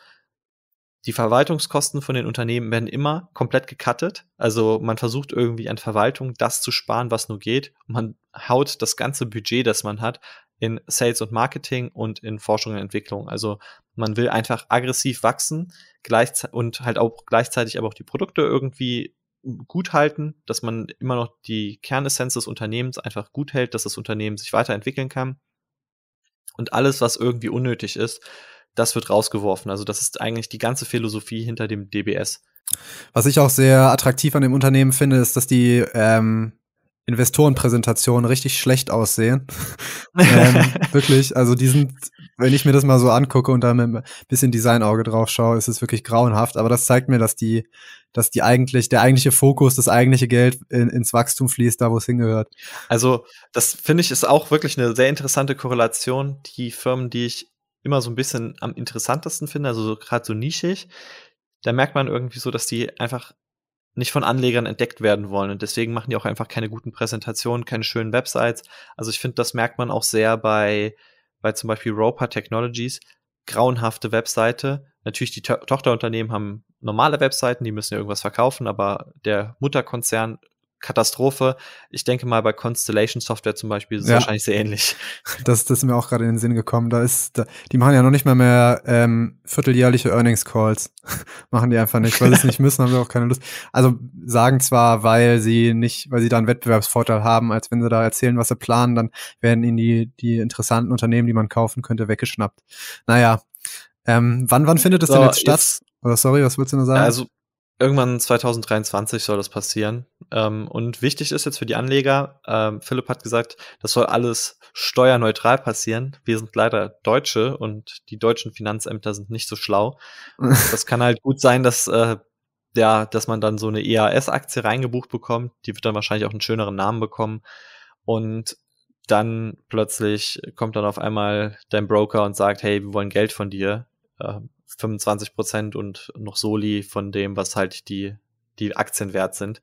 S2: die Verwaltungskosten von den Unternehmen werden immer komplett gekattet. Also man versucht irgendwie an Verwaltung das zu sparen, was nur geht. man haut das ganze Budget, das man hat, in Sales und Marketing und in Forschung und Entwicklung. Also man will einfach aggressiv wachsen gleichzeitig und halt auch gleichzeitig aber auch die Produkte irgendwie gut halten, dass man immer noch die Kernessenz des Unternehmens einfach gut hält, dass das Unternehmen sich weiterentwickeln kann. Und alles, was irgendwie unnötig ist, das wird rausgeworfen. Also das ist eigentlich die ganze Philosophie hinter dem DBS.
S1: Was ich auch sehr attraktiv an dem Unternehmen finde, ist, dass die ähm, Investorenpräsentationen richtig schlecht aussehen. ähm, wirklich, also die sind wenn ich mir das mal so angucke und da mit ein bisschen Designauge drauf schaue, ist es wirklich grauenhaft. Aber das zeigt mir, dass die, dass die eigentlich, der eigentliche Fokus, das eigentliche Geld in, ins Wachstum fließt, da wo es hingehört.
S2: Also, das finde ich ist auch wirklich eine sehr interessante Korrelation. Die Firmen, die ich immer so ein bisschen am interessantesten finde, also so, gerade so nischig, da merkt man irgendwie so, dass die einfach nicht von Anlegern entdeckt werden wollen. Und deswegen machen die auch einfach keine guten Präsentationen, keine schönen Websites. Also ich finde, das merkt man auch sehr bei weil zum Beispiel Roper Technologies, grauenhafte Webseite, natürlich die to Tochterunternehmen haben normale Webseiten, die müssen ja irgendwas verkaufen, aber der Mutterkonzern Katastrophe. Ich denke mal, bei Constellation Software zum Beispiel ist es ja. wahrscheinlich sehr ähnlich.
S1: Das, das ist mir auch gerade in den Sinn gekommen. Da ist, da, die machen ja noch nicht mal mehr ähm, vierteljährliche Earnings Calls. machen die einfach nicht, weil sie es nicht müssen, haben wir auch keine Lust. Also sagen zwar, weil sie nicht, weil sie da einen Wettbewerbsvorteil haben, als wenn sie da erzählen, was sie planen, dann werden ihnen die, die interessanten Unternehmen, die man kaufen könnte, weggeschnappt. Naja. Ähm, wann, wann findet das so, denn jetzt statt? Jetzt, Oder sorry, was willst du nur sagen? Also
S2: irgendwann 2023 soll das passieren. Ähm, und wichtig ist jetzt für die Anleger, ähm, Philipp hat gesagt, das soll alles steuerneutral passieren. Wir sind leider Deutsche und die deutschen Finanzämter sind nicht so schlau. das kann halt gut sein, dass, äh, ja, dass man dann so eine EAS-Aktie reingebucht bekommt. Die wird dann wahrscheinlich auch einen schöneren Namen bekommen. Und dann plötzlich kommt dann auf einmal dein Broker und sagt, hey, wir wollen Geld von dir. Ähm, 25 Prozent und noch Soli von dem, was halt die, die Aktien wert sind.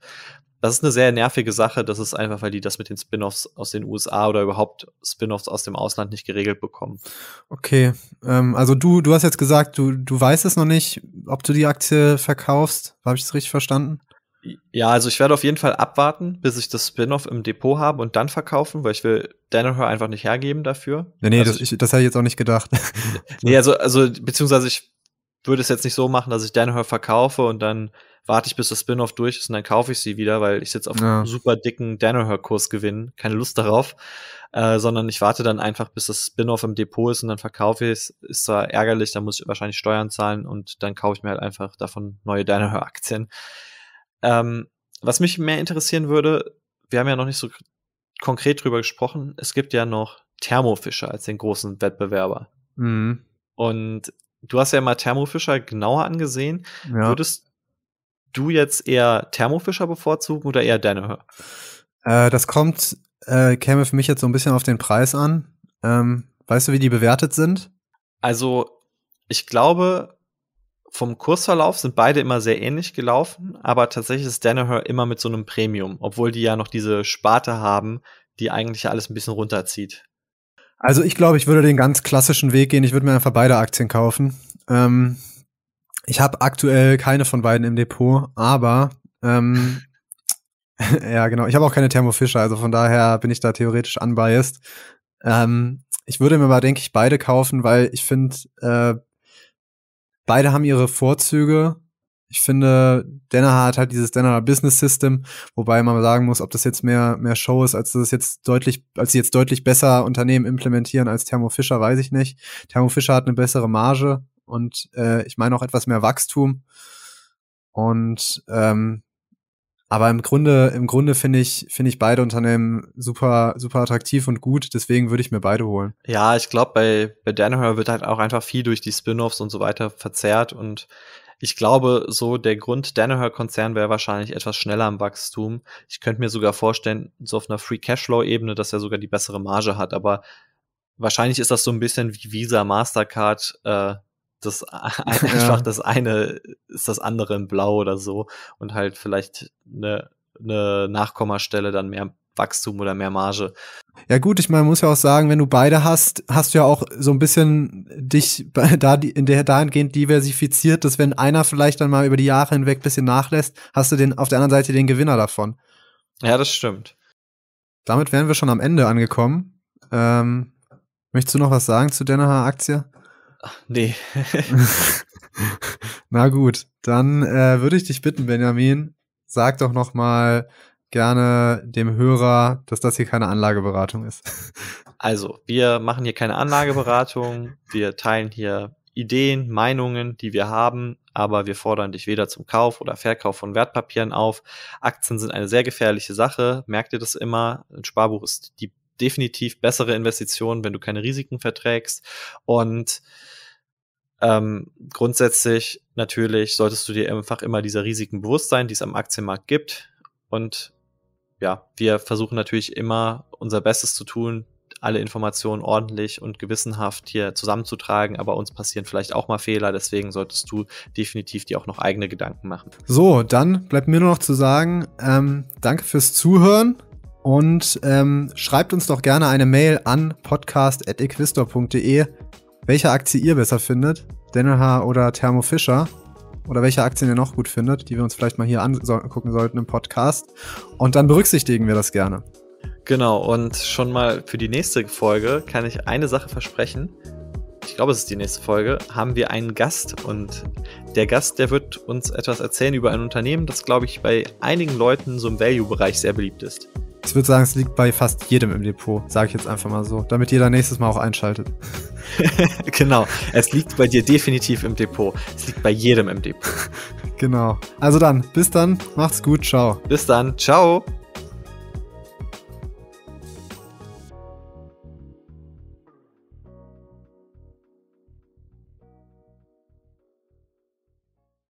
S2: Das ist eine sehr nervige Sache. Das ist einfach, weil die das mit den Spin-offs aus den USA oder überhaupt Spin-offs aus dem Ausland nicht geregelt bekommen.
S1: Okay, ähm, also du, du hast jetzt gesagt, du, du weißt es noch nicht, ob du die Aktie verkaufst. Habe ich das richtig verstanden?
S2: Ja, also ich werde auf jeden Fall abwarten, bis ich das Spin-off im Depot habe und dann verkaufen, weil ich will Danaher einfach nicht hergeben dafür.
S1: Nee, nee, also das, ich, das hätte ich jetzt auch nicht gedacht.
S2: nee, also, also beziehungsweise ich würde es jetzt nicht so machen, dass ich Danaher verkaufe und dann warte ich, bis das Spin-off durch ist und dann kaufe ich sie wieder, weil ich sitze auf ja. einen super dicken Danaher-Kurs gewinne. Keine Lust darauf. Äh, sondern ich warte dann einfach, bis das Spin-off im Depot ist und dann verkaufe ich es. Ist zwar ärgerlich, da muss ich wahrscheinlich Steuern zahlen und dann kaufe ich mir halt einfach davon neue Danaher-Aktien. Ähm, was mich mehr interessieren würde, wir haben ja noch nicht so konkret drüber gesprochen, es gibt ja noch Thermofischer als den großen Wettbewerber. Mhm. Und du hast ja mal Thermofischer genauer angesehen. Ja. Würdest du jetzt eher Thermofischer bevorzugen oder eher Danaher?
S1: Äh, das kommt, äh, käme für mich jetzt so ein bisschen auf den Preis an. Ähm, weißt du, wie die bewertet sind?
S2: Also, ich glaube, vom Kursverlauf sind beide immer sehr ähnlich gelaufen, aber tatsächlich ist Danaher immer mit so einem Premium, obwohl die ja noch diese Sparte haben, die eigentlich alles ein bisschen runterzieht.
S1: Also ich glaube, ich würde den ganz klassischen Weg gehen. Ich würde mir einfach beide Aktien kaufen. Ähm, ich habe aktuell keine von beiden im Depot, aber ähm, ja, genau. Ich habe auch keine Thermo Fischer, also von daher bin ich da theoretisch unbiased. Ähm, ich würde mir aber, denke ich, beide kaufen, weil ich finde, äh, beide haben ihre Vorzüge ich finde, Denner hat halt dieses Denner Business System, wobei man sagen muss, ob das jetzt mehr, mehr Show ist, als das jetzt deutlich, als sie jetzt deutlich besser Unternehmen implementieren als Thermo Fischer, weiß ich nicht. Thermo Fischer hat eine bessere Marge und äh, ich meine auch etwas mehr Wachstum. Und ähm, aber im Grunde, im Grunde finde ich, finde ich beide Unternehmen super, super attraktiv und gut. Deswegen würde ich mir beide holen.
S2: Ja, ich glaube, bei, bei Danaher wird halt auch einfach viel durch die Spin-offs und so weiter verzerrt und ich glaube, so der Grund Danaher-Konzern wäre wahrscheinlich etwas schneller im Wachstum. Ich könnte mir sogar vorstellen, so auf einer Free Cashflow-Ebene, dass er sogar die bessere Marge hat. Aber wahrscheinlich ist das so ein bisschen wie Visa, Mastercard. Äh, das einfach ja. das eine ist das andere in Blau oder so und halt vielleicht eine, eine Nachkommastelle dann mehr Wachstum oder mehr Marge.
S1: Ja gut, ich meine, muss ja auch sagen, wenn du beide hast, hast du ja auch so ein bisschen dich da in der dahingehend diversifiziert, dass wenn einer vielleicht dann mal über die Jahre hinweg ein bisschen nachlässt, hast du den auf der anderen Seite den Gewinner davon.
S2: Ja, das stimmt.
S1: Damit wären wir schon am Ende angekommen. Ähm, möchtest du noch was sagen zu Danaher Aktie? Ach, nee. Na gut, dann äh, würde ich dich bitten, Benjamin, sag doch noch mal gerne dem Hörer, dass das hier keine Anlageberatung ist.
S2: Also, wir machen hier keine Anlageberatung. wir teilen hier Ideen, Meinungen, die wir haben, aber wir fordern dich weder zum Kauf oder Verkauf von Wertpapieren auf. Aktien sind eine sehr gefährliche Sache. Merkt ihr das immer? Ein Sparbuch ist die definitiv bessere Investition, wenn du keine Risiken verträgst. Und ähm, grundsätzlich natürlich solltest du dir einfach immer dieser Risiken bewusst sein, die es am Aktienmarkt gibt. Und ja, wir versuchen natürlich immer unser Bestes zu tun, alle Informationen ordentlich und gewissenhaft hier zusammenzutragen, aber uns passieren vielleicht auch mal Fehler, deswegen solltest du definitiv dir auch noch eigene Gedanken machen.
S1: So, dann bleibt mir nur noch zu sagen, ähm, danke fürs Zuhören und ähm, schreibt uns doch gerne eine Mail an podcast.equistor.de, welche Aktie ihr besser findet, Dennehaar oder Thermo Fischer oder welche Aktien ihr noch gut findet, die wir uns vielleicht mal hier angucken sollten im Podcast. Und dann berücksichtigen wir das gerne.
S2: Genau, und schon mal für die nächste Folge kann ich eine Sache versprechen. Ich glaube, es ist die nächste Folge, haben wir einen Gast und der Gast, der wird uns etwas erzählen über ein Unternehmen, das, glaube ich, bei einigen Leuten so im Value-Bereich sehr beliebt ist.
S1: Ich würde sagen, es liegt bei fast jedem im Depot, sage ich jetzt einfach mal so, damit jeder nächstes Mal auch einschaltet.
S2: genau, es liegt bei dir definitiv im Depot. Es liegt bei jedem im Depot.
S1: genau. Also dann, bis dann, macht's gut, ciao.
S2: Bis dann, ciao.